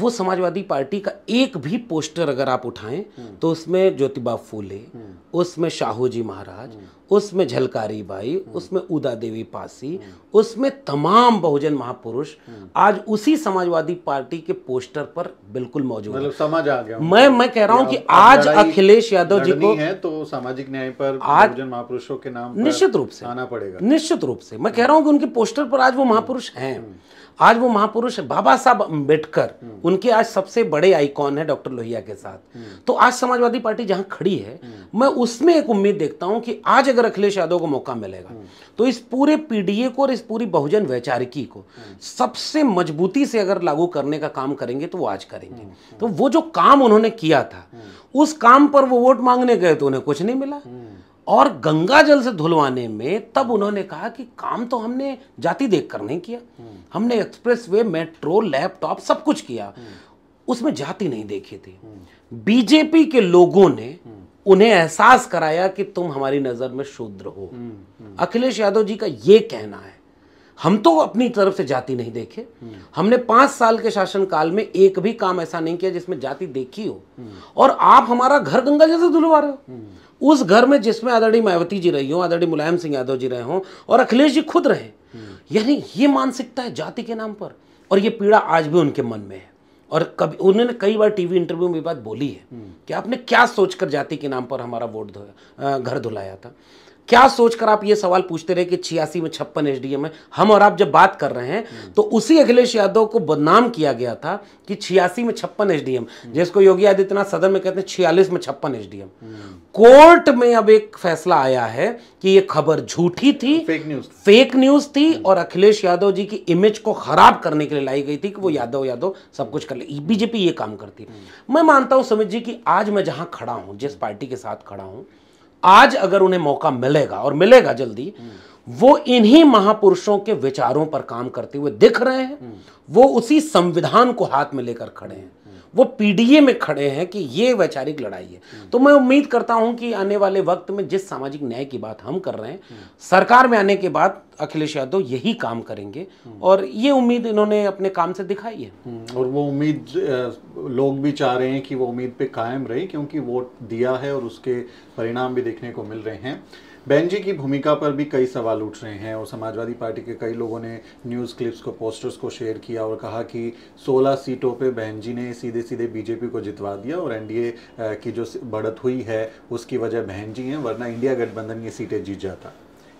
वो समाजवादी पार्टी का एक भी पोस्टर अगर आप उठाएं हम्म। तो उसमें ज्योतिबा फूले हम्म। उसमें शाहूजी महाराज हम्म। उसमें झलकारी बाई उसमें उदा देवी पासी उसमें तमाम बहुजन महापुरुष आज उसी समाजवादी पार्टी के पोस्टर पर बिल्कुल मौजूद मतलब समझ आ गया मैं मैं कह रहा हूँ कि आज अखिलेश यादव जी को है तो सामाजिक न्याय पर आज महापुरुषों के नाम निश्चित रूप से आना पड़ेगा निश्चित रूप से मैं कह रहा हूँ कि उनके पोस्टर पर आज वो महापुरुष हैं आज वो महापुरुष बाबा साहब अम्बेडकर उनके आज सबसे बड़े आइकॉन है डॉक्टर लोहिया के साथ तो आज समाजवादी पार्टी जहां खड़ी है मैं उसमें एक उम्मीद देखता हूं कि आज अगर अखिलेश यादव को मौका मिलेगा तो इस पूरे पीडीए को और इस पूरी बहुजन वैचारिकी को सबसे मजबूती से अगर लागू करने का काम करेंगे तो वो आज करेंगे तो वो जो काम उन्होंने किया था उस काम पर वो वोट मांगने गए तो उन्हें कुछ नहीं मिला और गंगा जल से धुलवाने में तब उन्होंने कहा कि काम तो हमने जाति देखकर नहीं किया हमने एक्सप्रेस वे मेट्रो लैपटॉप सब कुछ किया उसमें जाति नहीं देखी थी बीजेपी के लोगों ने उन्हें एहसास कराया कि तुम हमारी नजर में शूद्र हो अखिलेश यादव जी का यह कहना है हम तो अपनी तरफ से जाति नहीं देखे हमने पांच साल के शासनकाल में एक भी काम ऐसा नहीं किया जिसमें जाति देखी हो और आप हमारा घर गंगा जैसे धुलवा रहे हो उस घर में जिसमें आदरणीय मायावती जी रही हो आदरणीय मुलायम सिंह यादव जी रहे हों और अखिलेश जी खुद रहे यानी ये मानसिकता है जाति के नाम पर और ये पीड़ा आज भी उनके मन में है और कभी उन्होंने कई बार टीवी इंटरव्यू में बात बोली है कि आपने क्या सोचकर जाति के नाम पर हमारा वोट धोया घर धुलाया था क्या सोचकर आप ये सवाल पूछते रहे कि छियासी में छप्पन एच है हम और आप जब बात कर रहे हैं हम्म। तो उसी अखिलेश यादव को बदनाम किया गया था कि छियासी में छप्पन एच हम्म। जिसको योगी आदित्यनाथ सदन में कहते हैं छियालीस में छप्पन एच हम्म। कोर्ट में अब एक फैसला आया है कि ये खबर झूठी थी फेक न्यूज फेक न्यूज थी और अखिलेश यादव जी की इमेज को खराब करने के लिए लाई गई थी कि वो यादव यादव सब कुछ कर ले बीजेपी ये काम करती मैं मानता हूं समित जी कि आज मैं जहां खड़ा हूं जिस पार्टी के साथ खड़ा हूं आज अगर उन्हें मौका मिलेगा और मिलेगा जल्दी वो इन्हीं महापुरुषों के विचारों पर काम करते हुए दिख रहे हैं वो उसी संविधान को हाथ में लेकर खड़े हैं वो पीडीए में खड़े हैं कि ये वैचारिक लड़ाई है हम्म। तो मैं उम्मीद करता हूं कि आने वाले वक्त में जिस सामाजिक न्याय की बात हम कर रहे हैं हम्म। सरकार में आने के बाद अखिलेश यादव यही काम करेंगे हम्म। और ये उम्मीद इन्होंने अपने काम से दिखाई है और वो उम्मीद लोग भी चाह रहे हैं कि वो उम्मीद पे कायम रहे क्योंकि वोट दिया है और उसके परिणाम भी देखने को मिल रहे हैं बहन जी की भूमिका पर भी कई सवाल उठ रहे हैं और समाजवादी पार्टी के कई लोगों ने न्यूज़ क्लिप्स को पोस्टर्स को शेयर किया और कहा कि 16 सीटों पे बहन जी ने सीधे सीधे बीजेपी को जितवा दिया और एनडीए की जो बढ़त हुई है उसकी वजह बहन जी हैं वरना इंडिया गठबंधन ये सीटें जीत जाता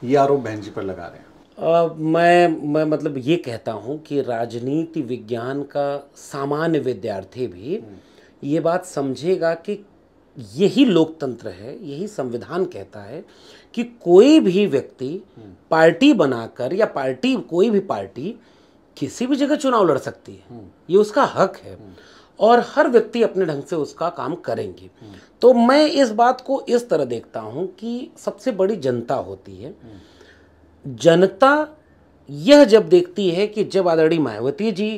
ये आरोप बहन जी पर लगा रहे हैं Uh, मैं मैं मतलब ये कहता हूँ कि राजनीति विज्ञान का सामान्य विद्यार्थी भी हम्म। ये बात समझेगा कि यही लोकतंत्र है यही संविधान कहता है कि कोई भी व्यक्ति हम्म। पार्टी बनाकर या पार्टी कोई भी पार्टी किसी भी जगह चुनाव लड़ सकती है हम्म। ये उसका हक है हम्म। और हर व्यक्ति अपने ढंग से उसका काम करेंगे तो मैं इस बात को इस तरह देखता हूँ कि सबसे बड़ी जनता होती है जनता यह जब देखती है कि जब आदरणीय मायावती जी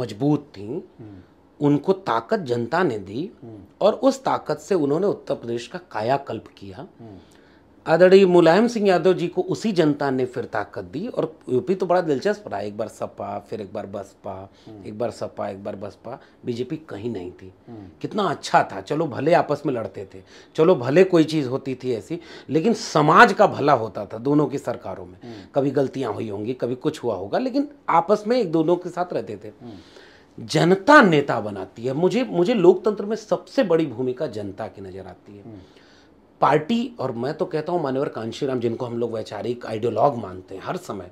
मजबूत थी उनको ताकत जनता ने दी और उस ताकत से उन्होंने उत्तर प्रदेश का कायाकल्प किया आदरणीय मुलायम सिंह यादव जी को उसी जनता ने फिर ताकत दी और यूपी तो बड़ा दिलचस्प रहा एक बार सपा फिर एक बार बसपा हम्म। एक बार सपा एक बार बसपा बीजेपी कहीं नहीं थी हम्म। कितना अच्छा था चलो भले आपस में लड़ते थे चलो भले कोई चीज़ होती थी ऐसी लेकिन समाज का भला होता था दोनों की सरकारों में हम्म। कभी गलतियाँ हुई होंगी कभी कुछ हुआ होगा लेकिन आपस में एक दोनों के साथ रहते थे जनता नेता बनाती है मुझे मुझे लोकतंत्र में सबसे बड़ी भूमिका जनता की नज़र आती है पार्टी और मैं तो कहता हूँ कांशी कांशीराम जिनको हम लोग वैचारिक आइडियोलॉग मानते हैं हर समय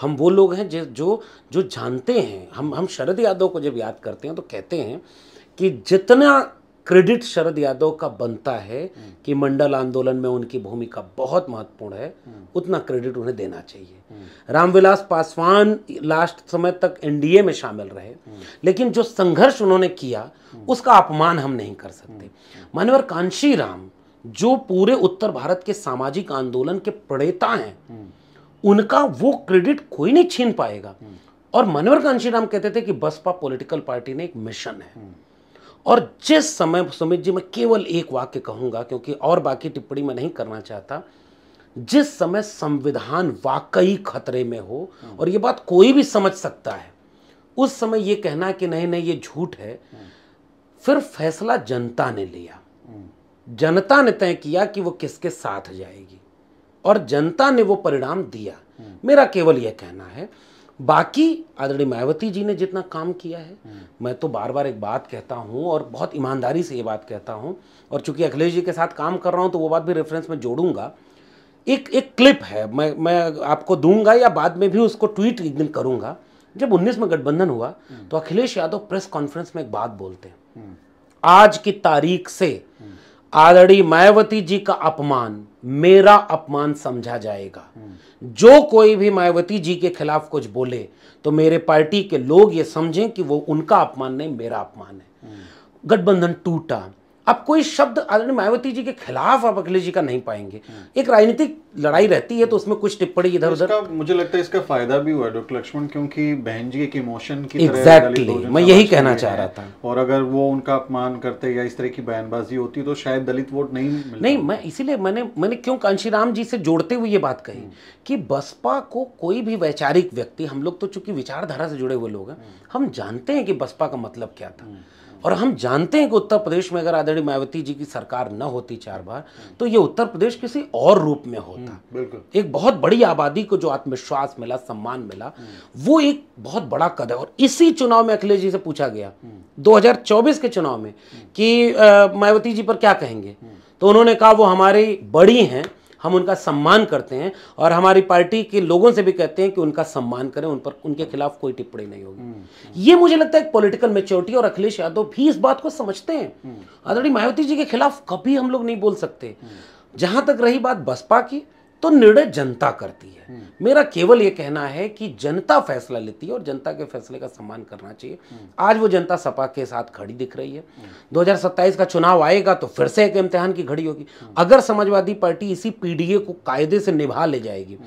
हम वो लोग हैं जो जो जानते हैं हम हम शरद यादव को जब याद करते हैं तो कहते हैं कि जितना क्रेडिट शरद यादव का बनता है कि मंडल आंदोलन में उनकी भूमिका बहुत महत्वपूर्ण है उतना क्रेडिट उन्हें देना चाहिए रामविलास पासवान लास्ट समय तक एनडीए में शामिल रहे लेकिन जो संघर्ष उन्होंने किया उसका अपमान हम नहीं कर सकते मानवर कांशी राम जो पूरे उत्तर भारत के सामाजिक आंदोलन के प्रणेता हैं उनका वो क्रेडिट कोई नहीं छीन पाएगा और मनोहर कांशीराम कहते थे कि बसपा पॉलिटिकल पार्टी ने एक मिशन है और जिस समय सुमित जी मैं केवल एक वाक्य कहूंगा क्योंकि और बाकी टिप्पणी मैं नहीं करना चाहता जिस समय संविधान वाकई खतरे में हो और ये बात कोई भी समझ सकता है उस समय ये कहना कि नहीं नहीं ये झूठ है फिर फैसला जनता ने लिया जनता ने तय किया कि वो किसके साथ जाएगी और जनता ने वो परिणाम दिया मेरा केवल यह कहना है बाकी आदरणीय मायावती जी ने जितना काम किया है मैं तो बार बार एक बात कहता हूँ और बहुत ईमानदारी से ये बात कहता हूँ और चूंकि अखिलेश जी के साथ काम कर रहा हूँ तो वो बात भी रेफरेंस में जोड़ूंगा एक एक क्लिप है मैं मैं आपको दूंगा या बाद में भी उसको ट्वीट एक दिन करूंगा जब उन्नीस में गठबंधन हुआ तो अखिलेश यादव प्रेस कॉन्फ्रेंस में एक बात बोलते हैं हम्म। आज की तारीख से आदरणीय मायावती जी का अपमान मेरा अपमान समझा जाएगा जो कोई भी मायावती जी के खिलाफ कुछ बोले तो मेरे पार्टी के लोग ये समझें कि वो उनका अपमान नहीं मेरा अपमान है गठबंधन टूटा अब कोई शब्द आदरणीय मायावती जी के खिलाफ आप अखिलेश जी का नहीं पाएंगे एक राजनीतिक लड़ाई रहती है तो उसमें कुछ टिप्पणी इधर उधर मुझे लगता है इसका फायदा भी हुआ डॉक्टर लक्ष्मण क्योंकि बहन जी एक इमोशन की exactly. तरह मैं यही कहना चाह रहा था और अगर वो उनका अपमान करते या इस तरह की बयानबाजी होती तो शायद दलित वोट नहीं नहीं मैं इसीलिए मैंने मैंने क्यों कांशी जी से जोड़ते हुए ये बात कही कि बसपा को कोई भी वैचारिक व्यक्ति हम लोग तो चूंकि विचारधारा से जुड़े हुए लोग हैं हम जानते हैं कि बसपा का मतलब क्या था और हम जानते हैं कि उत्तर प्रदेश में अगर आदरणीय मायावती जी की सरकार न होती चार बार तो ये उत्तर प्रदेश किसी और रूप में होता हम्म, बिल्कुल एक बहुत बड़ी आबादी को जो आत्मविश्वास मिला सम्मान मिला हम्म। वो एक बहुत बड़ा कदम और इसी चुनाव में अखिलेश जी से पूछा गया 2024 हम्म। के चुनाव में कि मायावती जी पर क्या कहेंगे तो उन्होंने कहा वो हमारी बड़ी हैं हम उनका सम्मान करते हैं और हमारी पार्टी के लोगों से भी कहते हैं कि उनका सम्मान करें उन पर उनके खिलाफ कोई टिप्पणी नहीं होगी हम्म, हम्म। ये मुझे लगता है पॉलिटिकल मेच्योरिटी और अखिलेश यादव भी इस बात को समझते हैं हम्म। आदरणीय मायावती जी के खिलाफ कभी हम लोग नहीं बोल सकते जहां तक रही बात बसपा की तो निर्णय जनता करती है हम्म। मेरा केवल यह कहना है कि जनता फैसला लेती है और जनता के फैसले का सम्मान करना चाहिए हम्म। आज वो जनता सपा के साथ खड़ी दिख रही है 2027 हम्म। का चुनाव आएगा तो फिर से एक इम्तिहान की घड़ी होगी अगर समाजवादी पार्टी इसी पीडीए को कायदे से निभा ले जाएगी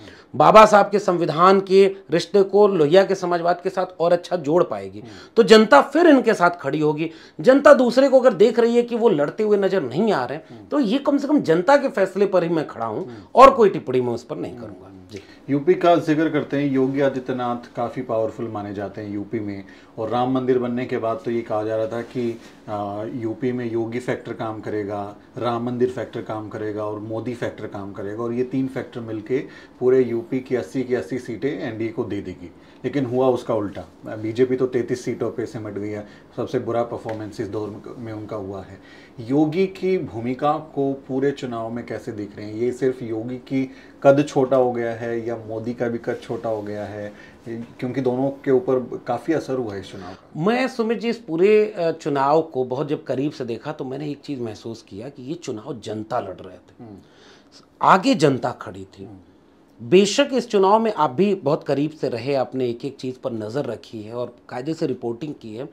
बाबा साहब के संविधान के रिश्ते को लोहिया के समाजवाद के साथ और अच्छा जोड़ पाएगी तो जनता फिर इनके साथ खड़ी होगी जनता दूसरे को अगर देख रही है कि वो लड़ते हुए नजर नहीं आ रहे तो ये कम से कम जनता के फैसले पर ही मैं खड़ा हूँ और कोई टिप्पणी मैं उस पर नहीं करूँगा हाँ, जी यूपी का जिक्र करते हैं योगी आदित्यनाथ काफ़ी पावरफुल माने जाते हैं यूपी में और राम मंदिर बनने के बाद तो ये कहा जा रहा था कि आ, यूपी में योगी फैक्टर काम करेगा राम मंदिर फैक्टर काम करेगा और मोदी फैक्टर काम करेगा और ये तीन फैक्टर मिलके पूरे यूपी की अस्सी की अस्सी सीटें एनडीए को दे देगी लेकिन हुआ उसका उल्टा बीजेपी तो तैतीस सीटों पर सिमट गई है सबसे बुरा परफॉर्मेंस इस दौर में उनका हुआ है योगी की भूमिका को पूरे चुनाव में कैसे देख रहे हैं ये सिर्फ योगी की कद छोटा हो गया है या मोदी का भी कद छोटा हो गया है क्योंकि दोनों के ऊपर काफ़ी असर हुआ है इस चुनाव मैं सुमित जी इस पूरे चुनाव को बहुत जब करीब से देखा तो मैंने एक चीज़ महसूस किया कि ये चुनाव जनता लड़ रहे थे हम्म। आगे जनता खड़ी थी हम्म। बेशक इस चुनाव में आप भी बहुत करीब से रहे आपने एक एक चीज़ पर नज़र रखी है और कायदे से रिपोर्टिंग की है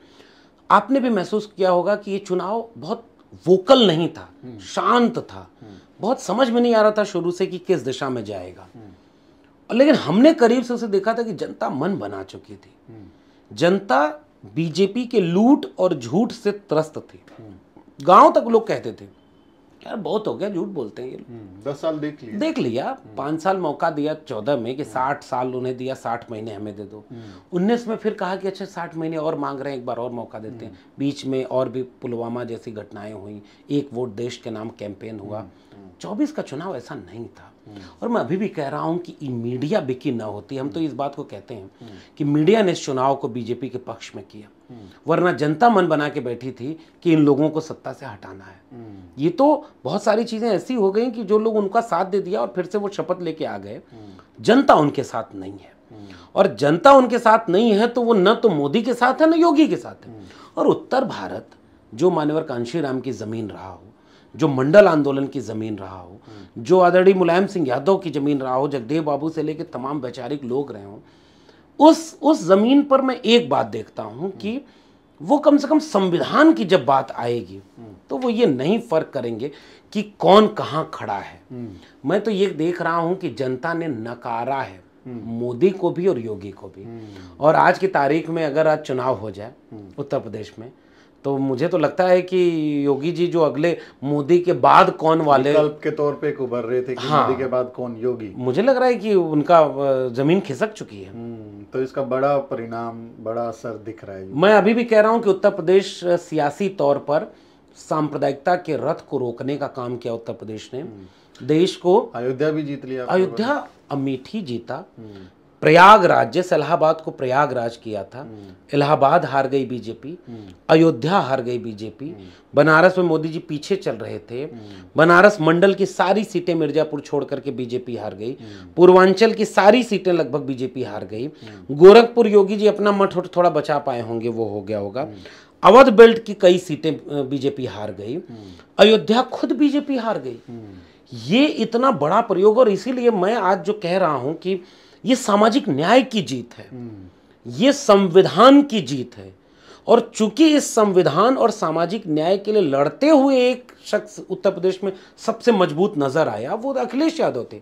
आपने भी महसूस किया होगा कि ये चुनाव बहुत वोकल नहीं था हम्म। शांत था हम्म। बहुत समझ में नहीं आ रहा था शुरू से कि किस दिशा में जाएगा हम्म। लेकिन हमने करीब से उसे देखा था कि जनता मन बना चुकी थी जनता बीजेपी के लूट और झूठ से त्रस्त थी गांव तक लोग कहते थे यार बहुत हो गया झूठ बोलते हैं ये हम्म, दस साल देख लिया देख लिया हम्म। पांच साल मौका दिया चौदह में कि साठ साल उन्हें दिया साठ महीने हमें दे दो हम्म। उन्नीस में फिर कहा कि अच्छा साठ महीने और मांग रहे हैं एक बार और मौका देते हैं बीच में और भी पुलवामा जैसी घटनाएं हुई एक वोट देश के नाम कैंपेन हुआ चौबीस का चुनाव ऐसा नहीं था और मैं अभी भी कह रहा हूं कि मीडिया बिकी ना होती हम तो इस बात को कहते हैं कि मीडिया ने इस चुनाव को बीजेपी के पक्ष में किया वरना जनता मन बना के बैठी थी कि इन लोगों को सत्ता से हटाना है हम्म। ये तो बहुत सारी चीज़ें ऐसी हो गई कि जो लोग उनका साथ दे दिया और फिर से वो शपथ लेके आ गए हम्म। जनता उनके साथ नहीं है हम्म। और जनता उनके साथ नहीं है तो वो न तो मोदी के साथ है न योगी के साथ है और उत्तर भारत जो मानवर कांशी राम की ज़मीन रहा हो जो मंडल आंदोलन की ज़मीन रहा हो जो आदरणीय मुलायम सिंह यादव की ज़मीन रहा हो जगदेव बाबू से लेकर तमाम वैचारिक लोग रहे हों उस उस ज़मीन पर मैं एक बात देखता हूं कि वो कम से कम संविधान की जब बात आएगी तो वो ये नहीं फर्क करेंगे कि कौन कहाँ खड़ा है मैं तो ये देख रहा हूं कि जनता ने नकारा है मोदी को भी और योगी को भी और आज की तारीख में अगर आज चुनाव हो जाए उत्तर प्रदेश में तो मुझे तो लगता है कि योगी जी जो अगले मोदी के बाद कौन वाले विकल्प के तौर पे उभर रहे थे कि हाँ, मोदी के बाद कौन योगी मुझे लग रहा है कि उनका जमीन खिसक चुकी है हम्म, तो इसका बड़ा परिणाम बड़ा असर दिख रहा है मैं अभी भी कह रहा हूँ कि उत्तर प्रदेश सियासी तौर पर सांप्रदायिकता के रथ को रोकने का काम किया उत्तर प्रदेश ने हम्म। देश को अयोध्या भी जीत लिया अयोध्या अमेठी जीता हम्म। प्रयागराज जैसे इलाहाबाद को प्रयागराज किया था हम्म। इलाहाबाद हार गई बीजेपी हम्म। अयोध्या हार गई बीजेपी हम्म। बनारस में मोदी जी पीछे चल रहे थे बनारस मंडल की सारी सीटें मिर्जापुर छोड़ करके बीजेपी हार गई पूर्वांचल की सारी सीटें लगभग बीजेपी हार गई गोरखपुर योगी जी अपना मठ थोड़ा बचा पाए होंगे वो हो गया होगा अवध बेल्ट की कई सीटें बीजेपी हार गई अयोध्या खुद बीजेपी हार गई ये इतना बड़ा प्रयोग और इसीलिए मैं आज जो कह रहा हूं कि ये सामाजिक न्याय की जीत है ये संविधान की जीत है और चूंकि इस संविधान और सामाजिक न्याय के लिए लड़ते हुए एक शख्स उत्तर प्रदेश में सबसे मजबूत नजर आया वो अखिलेश यादव थे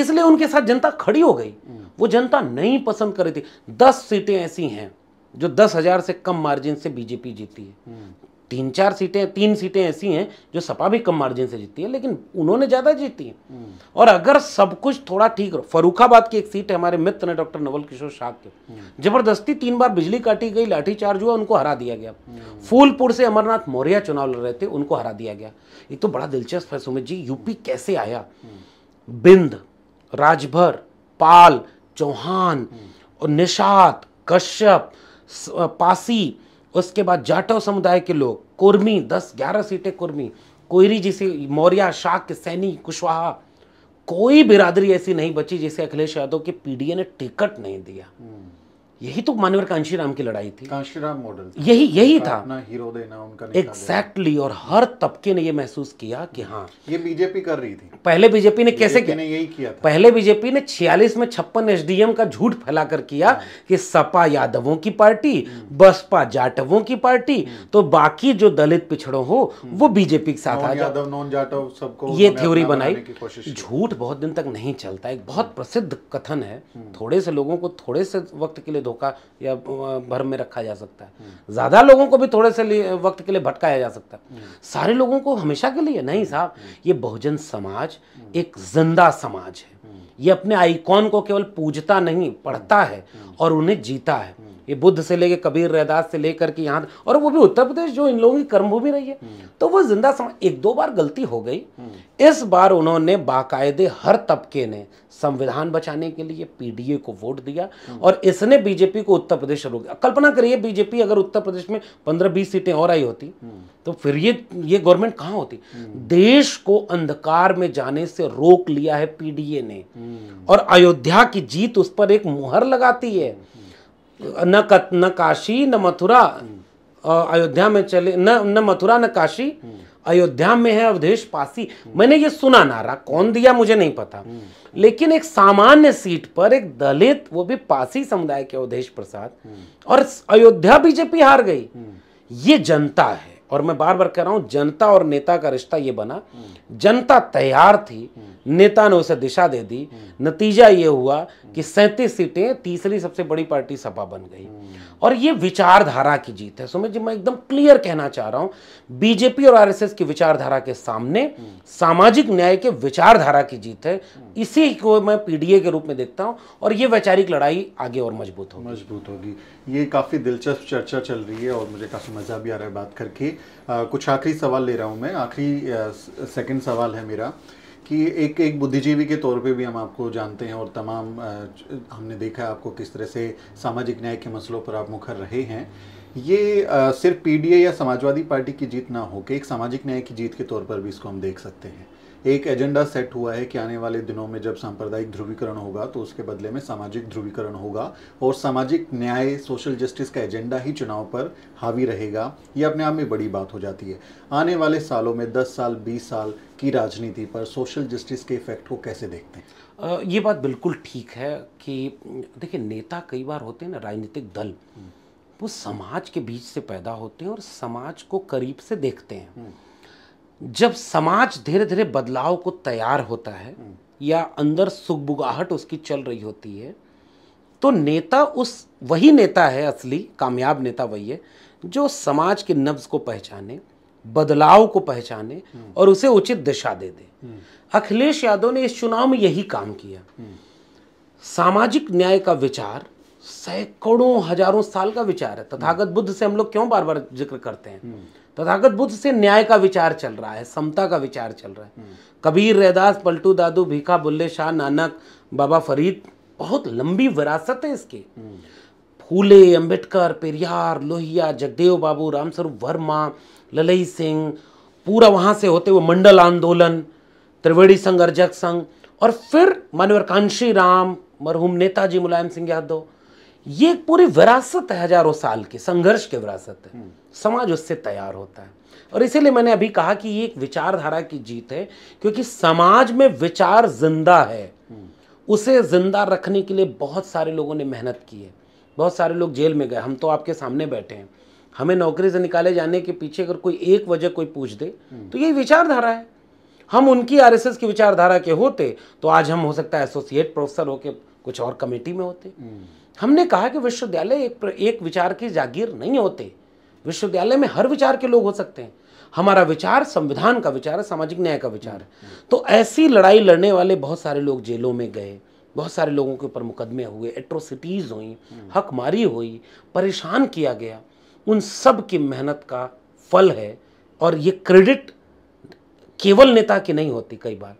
इसलिए उनके साथ जनता खड़ी हो गई वो जनता नहीं पसंद कर रही थी दस सीटें ऐसी हैं जो दस हजार से कम मार्जिन से बीजेपी जीती है तीन चार सीटें तीन सीटें ऐसी हैं जो सपा भी कम मार्जिन से जीती है लेकिन उन्होंने ज़्यादा जीती है हम्म। और अगर सब कुछ थोड़ा ठीक रहो फरुखाबाद की एक सीट है हमारे मित्र ने डॉक्टर नवल किशोर शाह के हम्म। जबरदस्ती तीन बार बिजली काटी गई लाठीचार्ज हुआ उनको हरा दिया गया हम्म। फूलपुर से अमरनाथ मौर्य चुनाव लड़ रहे थे उनको हरा दिया गया ये तो बड़ा दिलचस्प है सुमित जी यूपी कैसे आया बिंद राजभर पाल चौहान निषाद कश्यप पासी उसके बाद जाटव समुदाय के लोग कुर्मी दस ग्यारह सीटें कुर्मी कोयरी जिसे मौर्य शाक सैनी कुशवाहा कोई बिरादरी ऐसी नहीं बची जिसे अखिलेश यादव के पीडीए ने टिकट नहीं दिया hmm. यही तो मानवर राम की लड़ाई थी कांशीराम मॉडल यही यही था ना हीरो देना उनका एग्जैक्टली और हर तबके ने ये महसूस किया कि हाँ ये बीजेपी कर रही थी पहले बीजेपी ने कैसे किया यही किया था। पहले बीजेपी ने 46 में छप्पन एसडीएम का झूठ फैलाकर किया हाँ। कि सपा यादवों की पार्टी बसपा जाटवों की पार्टी हाँ। तो बाकी जो दलित पिछड़ो हो हाँ। वो बीजेपी के साथ आ जाओ नॉन जाटव सबको ये थ्योरी बनाई झूठ बहुत दिन तक नहीं चलता एक बहुत प्रसिद्ध कथन है थोड़े से लोगों को थोड़े से वक्त के लिए धोखा या भ्रम में रखा जा सकता है ज़्यादा लोगों को भी थोड़े से वक्त के लिए भटकाया जा सकता है सारे लोगों को हमेशा के लिए नहीं साहब ये बहुजन समाज एक जिंदा समाज है ये अपने आईकॉन को केवल पूजता नहीं पढ़ता है और उन्हें जीता है ये बुद्ध से लेके कबीर रहदास से लेकर के यहाँ और वो भी उत्तर प्रदेश जो इन लोगों की कर्मभूमि रही है हम्म। तो वो जिंदा समाज एक दो बार गलती हो गई हम्म। इस बार उन्होंने बाकायदे हर तबके ने संविधान बचाने के लिए पीडीए को वोट दिया हम्म। और इसने बीजेपी को उत्तर प्रदेश रोक दिया कल्पना करिए बीजेपी अगर उत्तर प्रदेश में पंद्रह बीस सीटें और आई होती तो फिर ये ये गवर्नमेंट कहाँ होती देश को अंधकार में जाने से रोक लिया है पीडीए ने और अयोध्या की जीत उस पर एक मुहर लगाती है न कत न काशी न मथुरा अयोध्या में चले न न मथुरा न काशी अयोध्या में है अवधेश पासी मैंने ये सुना नारा कौन दिया मुझे नहीं पता लेकिन एक सामान्य सीट पर एक दलित वो भी पासी समुदाय के अवधेश प्रसाद और अयोध्या बीजेपी हार गई ये जनता है और मैं बार बार कह रहा हूं जनता और नेता का रिश्ता ये बना जनता तैयार थी नेता ने उसे दिशा दे दी नतीजा ये हुआ कि सैंतीस सीटें तीसरी सबसे बड़ी पार्टी सपा बन गई और ये विचारधारा की जीत है सुमित जी मैं एकदम क्लियर कहना चाह रहा हूं बीजेपी और आरएसएस की विचारधारा के सामने सामाजिक न्याय के विचारधारा की जीत है इसी को मैं पीडीए के रूप में देखता हूं और ये वैचारिक लड़ाई आगे और मजबूत होगी मजबूत होगी ये काफ़ी दिलचस्प चर्चा चल रही है और मुझे काफ़ी मज़ा भी आ रहा है बात करके आ, कुछ आखिरी सवाल ले रहा हूं मैं आखिरी सेकेंड सवाल है मेरा कि एक एक बुद्धिजीवी के तौर पे भी हम आपको जानते हैं और तमाम हमने देखा है आपको किस तरह से सामाजिक न्याय के मसलों पर आप मुखर रहे हैं ये सिर्फ पीडीए या समाजवादी पार्टी की जीत ना हो के एक सामाजिक न्याय की जीत के तौर पर भी इसको हम देख सकते हैं एक एजेंडा सेट हुआ है कि आने वाले दिनों में जब सांप्रदायिक ध्रुवीकरण होगा तो उसके बदले में सामाजिक ध्रुवीकरण होगा और सामाजिक न्याय सोशल जस्टिस का एजेंडा ही चुनाव पर हावी रहेगा ये अपने आप में बड़ी बात हो जाती है आने वाले सालों में दस साल बीस साल की राजनीति पर सोशल जस्टिस के इफेक्ट को कैसे देखते हैं ये बात बिल्कुल ठीक है कि देखिए नेता कई बार होते हैं ना राजनीतिक दल हम्म। वो समाज के बीच से पैदा होते हैं और समाज को करीब से देखते हैं हम्म। जब समाज धीरे धीरे बदलाव को तैयार होता है या अंदर सुखबुगाहट उसकी चल रही होती है तो नेता उस वही नेता है असली कामयाब नेता वही है जो समाज के नब्ज को पहचाने बदलाव को पहचाने और उसे उचित दिशा दे दे अखिलेश यादव ने इस चुनाव में यही काम किया सामाजिक न्याय का विचार सैकड़ों हजारों साल का विचार है तथागत बुद्ध से हम लोग क्यों बार बार जिक्र करते हैं तथागत बुद्ध से न्याय का विचार चल रहा है समता का विचार चल रहा है कबीर रैदास पलटू दादू भीखा बुल्ले शाह नानक बाबा फरीद बहुत लंबी विरासत है इसकी फूले अंबेडकर पेरियार लोहिया जगदेव बाबू रामस्वरूप वर्मा ललई सिंह पूरा वहां से होते हुए मंडल आंदोलन त्रिवेणी संघ अर्जक संघ और फिर मानवर कांशी राम मरहूम नेताजी मुलायम सिंह यादव ये एक पूरी विरासत है हजारों साल की संघर्ष की विरासत है समाज उससे तैयार होता है और इसीलिए मैंने अभी कहा कि ये एक विचारधारा की जीत है क्योंकि समाज में विचार जिंदा है उसे जिंदा रखने के लिए बहुत सारे लोगों ने मेहनत की है बहुत सारे लोग जेल में गए हम तो आपके सामने बैठे हैं हमें नौकरी से निकाले जाने के पीछे अगर कोई एक वजह कोई पूछ दे हम्म। तो ये विचारधारा है हम उनकी आरएसएस की विचारधारा के होते तो आज हम हो सकता है एसोसिएट प्रोफेसर होके कुछ और कमेटी में होते हम्म। हमने कहा कि विश्वविद्यालय एक एक विचार की जागीर नहीं होते विश्वविद्यालय में हर विचार के लोग हो सकते हैं हमारा विचार संविधान का विचार है सामाजिक न्याय का विचार है तो ऐसी लड़ाई लड़ने वाले बहुत सारे लोग जेलों में गए बहुत सारे लोगों के ऊपर मुकदमे हुए एट्रोसिटीज़ हुई हकमारी हुई परेशान किया गया उन सब की मेहनत का फल है और ये क्रेडिट केवल नेता की नहीं होती कई बार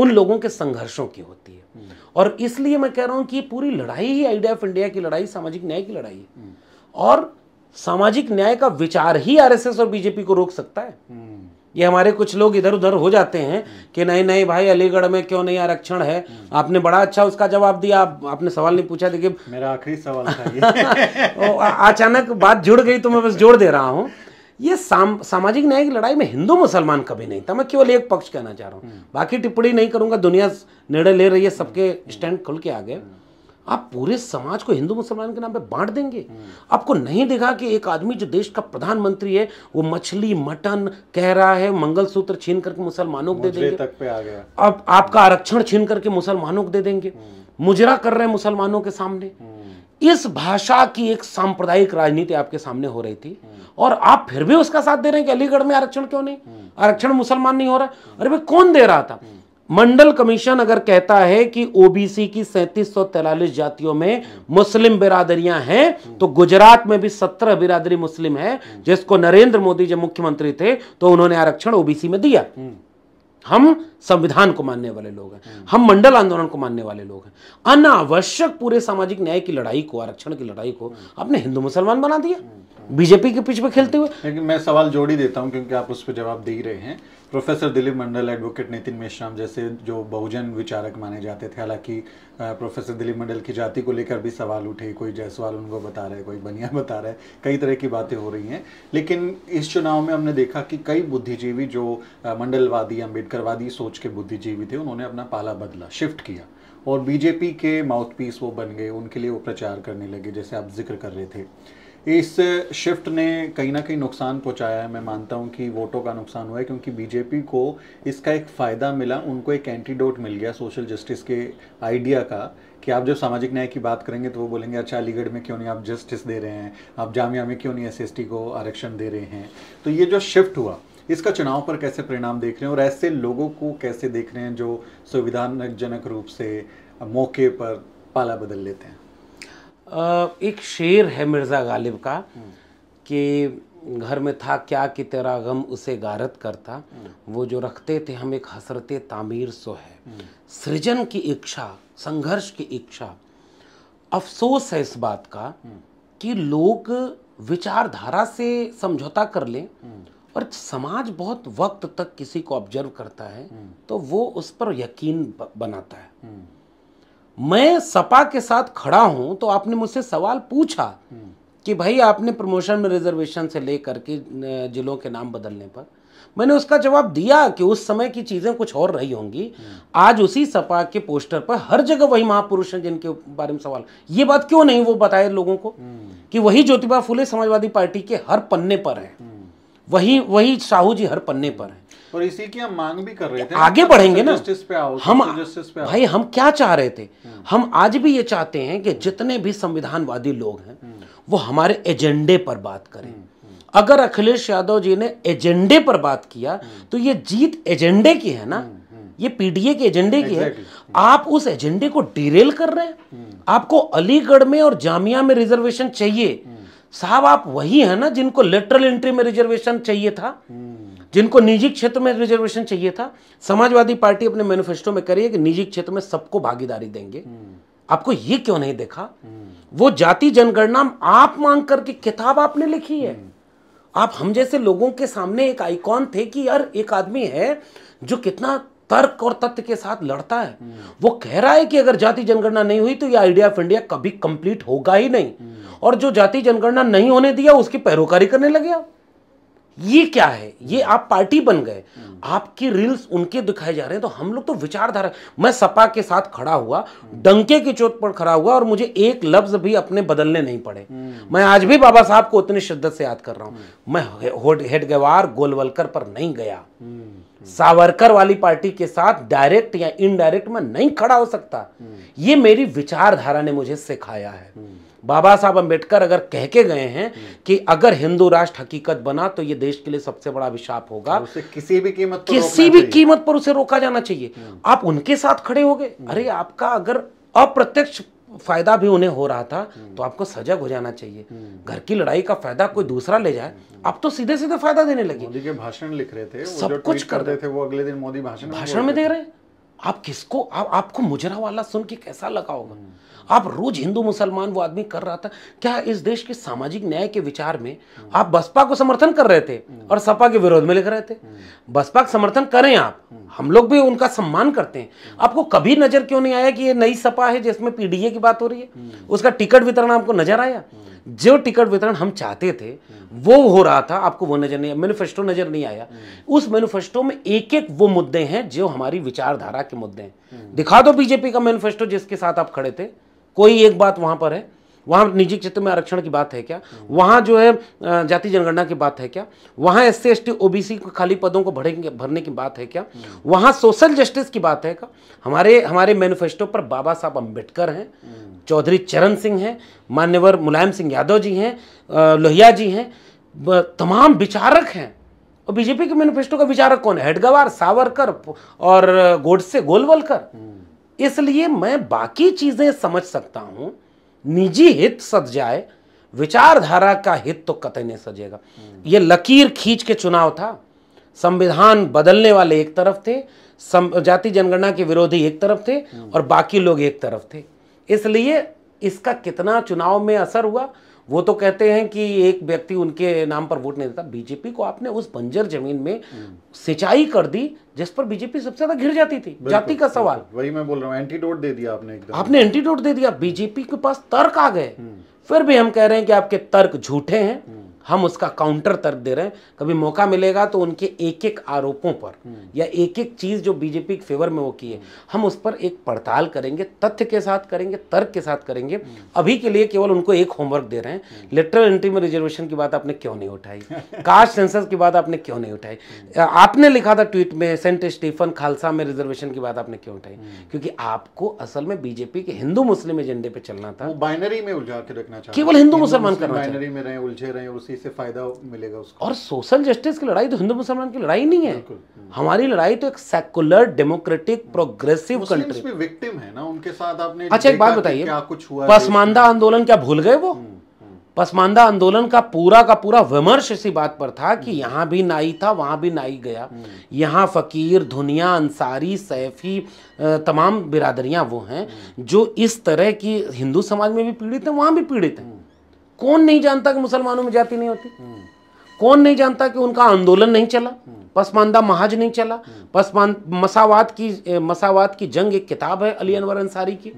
उन लोगों के संघर्षों की होती है और इसलिए मैं कह रहा हूँ कि पूरी लड़ाई ही आइडिया ऑफ इंडिया की लड़ाई सामाजिक न्याय की लड़ाई है और सामाजिक न्याय का विचार ही आरएसएस और बीजेपी को रोक सकता है ये हमारे कुछ लोग इधर उधर हो जाते हैं कि नहीं नहीं भाई अलीगढ़ में क्यों नहीं आरक्षण है आपने बड़ा अच्छा उसका जवाब दिया आप, आपने सवाल नहीं पूछा देखिए मेरा आखिरी सवाल था अचानक बात जुड़ गई तो मैं बस जोड़ दे रहा हूँ ये साम, सामाजिक न्याय की लड़ाई में हिंदू मुसलमान कभी नहीं था मैं केवल एक पक्ष कहना चाह रहा हूँ हम्म। बाकी टिप्पणी नहीं करूंगा दुनिया निर्णय ले रही है सबके स्टैंड खुल के आ गए आप पूरे समाज को हिंदू मुसलमान के नाम पे बांट देंगे आपको नहीं दिखा कि एक आदमी जो देश का प्रधानमंत्री है वो मछली मटन कह रहा है मंगलसूत्र छीन करके मुसलमानों को दे देंगे तक पे आ गया अब आपका आरक्षण छीन करके मुसलमानों को दे देंगे मुजरा कर रहे हैं मुसलमानों के सामने इस भाषा की एक सांप्रदायिक राजनीति आपके सामने हो रही थी और आप फिर भी उसका साथ दे रहे हैं कि अलीगढ़ में आरक्षण क्यों नहीं आरक्षण मुसलमान नहीं हो रहा अरे भाई कौन दे रहा था मंडल कमीशन अगर कहता है कि ओबीसी की सैंतीस जातियों में मुस्लिम बिरादरियां हैं तो गुजरात में भी सत्रह बिरादरी मुस्लिम है जिसको नरेंद्र मोदी जब मुख्यमंत्री थे तो उन्होंने आरक्षण ओबीसी में दिया हम संविधान को मानने वाले लोग हैं हम मंडल आंदोलन को मानने वाले लोग हैं अनावश्यक पूरे सामाजिक न्याय की लड़ाई को आरक्षण की लड़ाई को आपने हिंदू मुसलमान बना दिया बीजेपी के पीछे खेलते हुए मैं सवाल जोड़ ही देता हूं क्योंकि आप उस पर जवाब दे रहे हैं प्रोफेसर दिलीप मंडल एडवोकेट नितिन मेश्राम जैसे जो बहुजन विचारक माने जाते थे हालांकि प्रोफेसर दिलीप मंडल की जाति को लेकर भी सवाल उठे कोई जायसवाल उनको बता रहे कोई बनिया बता रहा है कई तरह की बातें हो रही हैं लेकिन इस चुनाव में हमने देखा कि कई बुद्धिजीवी जो मंडलवादी अम्बेडकरवादी सोच के बुद्धिजीवी थे उन्होंने अपना पाला बदला शिफ्ट किया और बीजेपी के माउथपीस वो बन गए उनके लिए वो प्रचार करने लगे जैसे आप जिक्र कर रहे थे इस शिफ्ट ने कहीं ना कहीं नुकसान पहुंचाया है मैं मानता हूं कि वोटों का नुकसान हुआ है क्योंकि बीजेपी को इसका एक फ़ायदा मिला उनको एक एंटीडोट मिल गया सोशल जस्टिस के आइडिया का कि आप जो सामाजिक न्याय की बात करेंगे तो वो बोलेंगे अच्छा अलीगढ़ में क्यों नहीं आप जस्टिस दे रहे हैं आप जामिया में क्यों नहीं एस को आरक्षण दे रहे हैं तो ये जो शिफ्ट हुआ इसका चुनाव पर कैसे परिणाम देख रहे हैं और ऐसे लोगों को कैसे देख रहे हैं जो संविधानजनक रूप से मौके पर पाला बदल लेते हैं एक शेर है मिर्ज़ा गालिब का कि घर में था क्या कि तेरा गम उसे गारत करता वो जो रखते थे हम एक हसरत तामीर सो है सृजन की इच्छा संघर्ष की इच्छा अफसोस है इस बात का कि लोग विचारधारा से समझौता कर लें और समाज बहुत वक्त तक किसी को ऑब्जर्व करता है तो वो उस पर यकीन बनाता है मैं सपा के साथ खड़ा हूं तो आपने मुझसे सवाल पूछा कि भाई आपने प्रमोशन में रिजर्वेशन से लेकर के जिलों के नाम बदलने पर मैंने उसका जवाब दिया कि उस समय की चीज़ें कुछ और रही होंगी आज उसी सपा के पोस्टर पर हर जगह वही महापुरुष हैं जिनके बारे में सवाल ये बात क्यों नहीं वो बताए लोगों को कि वही ज्योतिबा फुले समाजवादी पार्टी के हर पन्ने पर हैं हम्म। वही वही साहू जी हर पन्ने पर हैं और इसी की हम मांग भी कर रहे थे आगे बढ़ेंगे ना पे आओ हम पे आओ। भाई हम क्या चाह रहे थे हाँ। हम आज भी ये चाहते हैं कि जितने भी संविधानवादी लोग हैं हाँ। वो हमारे एजेंडे पर बात करें हाँ, अगर अखिलेश यादव जी ने एजेंडे पर बात किया तो ये जीत एजेंडे की है ना ये पीडीए के एजेंडे की है आप उस एजेंडे को डिरेल कर रहे हैं आपको अलीगढ़ में और जामिया में रिजर्वेशन चाहिए साहब आप वही है ना जिनको लेटरल एंट्री में रिजर्वेशन चाहिए था जिनको निजी क्षेत्र में रिजर्वेशन चाहिए था समाजवादी पार्टी अपने मैनिफेस्टो में करिए कि निजी क्षेत्र में सबको भागीदारी देंगे हम्म। आपको ये क्यों नहीं देखा हम्म। वो जाति जनगणना आप मांग करके किताब आपने लिखी है हम्म। आप हम जैसे लोगों के सामने एक आइकॉन थे कि यार एक आदमी है जो कितना तर्क और तथ्य के साथ लड़ता है वो कह रहा है कि अगर जाति जनगणना नहीं हुई तो ये आइडिया ऑफ इंडिया कभी कंप्लीट होगा ही नहीं और जो जाति जनगणना नहीं होने दिया उसकी पैरोकारी करने लगे आप ये क्या है ये आप पार्टी बन गए आपकी रील्स उनके दिखाए जा रहे हैं तो हम लोग तो विचारधारा मैं सपा के साथ खड़ा हुआ डंके के चोट पर खड़ा हुआ और मुझे एक लफ्ज भी अपने बदलने नहीं पड़े हम्म। मैं आज भी बाबा साहब को उतनी शिद्दत से याद कर रहा हूं हम्म। मैं हेडगेवार गोलवलकर पर नहीं गया हम्म, सावरकर वाली पार्टी के साथ डायरेक्ट या इनडायरेक्ट में नहीं खड़ा हो सकता ये मेरी विचारधारा ने मुझे सिखाया है बाबा साहब अम्बेडकर अगर कह के गए हैं हम्म। कि अगर हिंदू राष्ट्र हकीकत बना तो ये देश के लिए सबसे बड़ा अभिशाप होगा तो उसे किसी भी कीमत पर किसी भी कीमत पर उसे रोका जाना चाहिए हम्म। आप उनके साथ खड़े हो गए हम्म। अरे आपका अगर अप्रत्यक्ष फायदा भी उन्हें हो रहा था तो आपको सजग हो जाना चाहिए घर की लड़ाई का फायदा कोई दूसरा ले जाए आप तो सीधे सीधे फायदा देने लगे मोदी के भाषण लिख रहे थे सब कुछ कर रहे थे वो अगले दिन मोदी भाषण भाषण में दे रहे हैं आप किसको आप आपको मुजरा वाला सुन के कैसा लगा होगा आप रोज हिंदू मुसलमान वो आदमी कर रहा था क्या इस देश के सामाजिक न्याय के विचार में आप बसपा को समर्थन कर रहे थे और सपा के विरोध में लिख रहे थे बसपा का समर्थन करें आप हम लोग भी उनका सम्मान करते हैं आपको कभी नजर क्यों नहीं आया कि ये नई सपा है जिसमें पीडीए की बात हो रही है उसका टिकट वितरण आपको नजर आया जो टिकट वितरण हम चाहते थे वो हो रहा था आपको वो नजर नहीं आया मैनिफेस्टो नजर नहीं आया उस मैनिफेस्टो में एक एक वो मुद्दे हैं जो हमारी विचारधारा के मुद्दे हैं दिखा दो बीजेपी का मैनिफेस्टो जिसके साथ आप खड़े थे कोई एक बात वहाँ पर है वहाँ निजी क्षेत्र में आरक्षण की बात है क्या वहाँ जो है जाति जनगणना की बात है क्या वहाँ S C S T O B C खाली पदों को भरेंगे भरने की बात है क्या वहाँ सोशल जस्टिस की बात है क्या हमारे हमारे मैनिफेस्टो पर बाबा साहब अम्बेडकर हैं चौधरी चरण सिंह हैं मान्यवर मुलायम सिंह यादव जी हैं लोहिया जी हैं तमाम विचारक हैं और बीजेपी के मैनिफेस्टो का विचारक कौन है हेडगवार सावरकर और गोडसे गोलवलकर इसलिए मैं बाकी चीज़ें समझ सकता हूं निजी हित सज जाए विचारधारा का हित तो कतई नहीं सजेगा हम्म। यह लकीर खींच के चुनाव था संविधान बदलने वाले एक तरफ थे जाति जनगणना के विरोधी एक तरफ थे हम्म। और बाकी लोग एक तरफ थे इसलिए इसका कितना चुनाव में असर हुआ वो तो कहते हैं कि एक व्यक्ति उनके नाम पर वोट नहीं देता बीजेपी को आपने उस बंजर जमीन में सिंचाई कर दी जिस पर बीजेपी सबसे ज्यादा घिर जाती थी जाति का सवाल वही मैं बोल रहा हूँ एंटीडोट दे दिया आपने आपने एंटीडोट दे दिया बीजेपी के पास तर्क आ गए हम्म। फिर भी हम कह रहे हैं कि आपके तर्क झूठे हैं हम्म। हम उसका काउंटर तर्क दे रहे हैं कभी मौका मिलेगा तो उनके एक एक आरोपों पर या एक एक चीज़ जो बीजेपी के फेवर में वो की है हम उस पर एक पड़ताल करेंगे तथ्य के साथ करेंगे तर्क के साथ करेंगे अभी के लिए केवल उनको एक होमवर्क दे रहे हैं लेटरल एंट्री में रिजर्वेशन की बात आपने क्यों नहीं उठाई कास्ट सेंसस की बात आपने क्यों नहीं उठाई आपने लिखा था ट्वीट में सेंट स्टीफन खालसा में रिजर्वेशन की बात आपने क्यों उठाई क्योंकि आपको असल में बीजेपी के हिंदू मुस्लिम एजेंडे पे चलना था बाइनरी में उलझा के रखना केवल हिंदू मुसलमान करना बाइनरी में रहे उलझे रहे उसी से फायदा मिलेगा उसको और सोशल जस्टिस की लड़ाई तो हिंदू मुसलमान की लड़ाई नहीं है हमारी लड़ाई तो एक सेकुलर डेमोक्रेटिक प्रोग्रेसिव कंट्री भी विक्टिम है ना उनके साथ आपने अच्छा एक बात बताइए क्या कुछ हुआ पसमानदा आंदोलन क्या भूल गए वो हम्म, हम्म। पसमानदा आंदोलन का पूरा का पूरा विमर्श इसी बात पर था कि हम्म। यहाँ भी नाई था वहाँ भी नाई गया यहाँ फ़कीर धुनिया अंसारी सैफी तमाम बिरादरियाँ वो हैं जो इस तरह की हिंदू समाज में भी पीड़ित हैं वहाँ भी पीड़ित हैं कौन नहीं जानता कि मुसलमानों में जाति नहीं होती कौन नहीं जानता कि उनका आंदोलन नहीं चला पसमानदा महाज नहीं चला पसमान मसावाद की मसावाद की जंग एक किताब है अली अनवर अंसारी की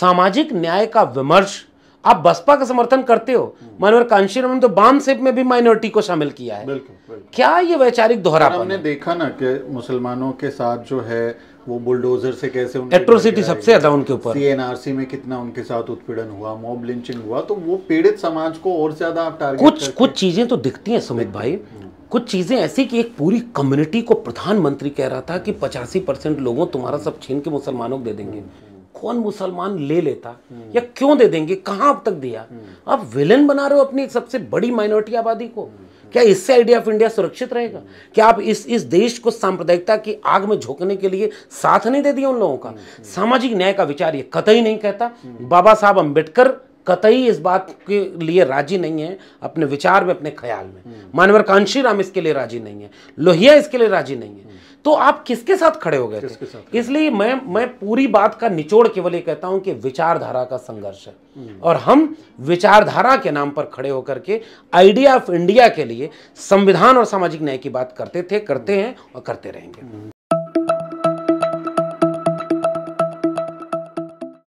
सामाजिक न्याय का विमर्श आप बसपा का समर्थन करते हो मानवर कांशी रमन तो बाम सेप में भी माइनॉरिटी को शामिल किया है बिल्कुल, बिल्कुल। क्या ये वैचारिक दोहरा हमने देखा ना कि मुसलमानों के साथ जो है वो बुलडोजर से कैसे एट्रोसिटी सबसे ज्यादा उनके ऊपर सीएनआरसी में कितना उनके साथ उत्पीड़न हुआ मॉब लिंचिंग हुआ तो वो पीड़ित समाज को और ज्यादा आप टारगेट कुछ कुछ चीजें तो दिखती हैं सुमित भाई हम्म। कुछ चीजें ऐसी कि एक पूरी कम्युनिटी को प्रधानमंत्री कह रहा था कि पचासी परसेंट लोगों तुम्हारा सब छीन के मुसलमानों को दे देंगे हम्म, हम्म। कौन मुसलमान ले लेता या क्यों दे देंगे कहां अब तक दिया आप विलन बना रहे हो अपनी सबसे बड़ी माइनॉरिटी आबादी को क्या इससे आइडिया ऑफ इंडिया सुरक्षित रहेगा क्या आप इस इस देश को सांप्रदायिकता की आग में झोंकने के लिए साथ नहीं दे दिया उन लोगों का सामाजिक न्याय का विचार ये कतई नहीं कहता बाबा साहब अम्बेडकर कतई इस बात के लिए राजी नहीं है अपने विचार में अपने ख्याल में मानवर कांशी राम इसके लिए राजी नहीं है लोहिया इसके लिए राजी नहीं है तो आप किसके साथ खड़े हो गए थे इसलिए मैं मैं पूरी बात का निचोड़ केवल ये कहता हूं कि विचारधारा का संघर्ष है और हम विचारधारा के नाम पर खड़े होकर के आइडिया ऑफ इंडिया के लिए संविधान और सामाजिक न्याय की बात करते थे करते हैं और करते रहेंगे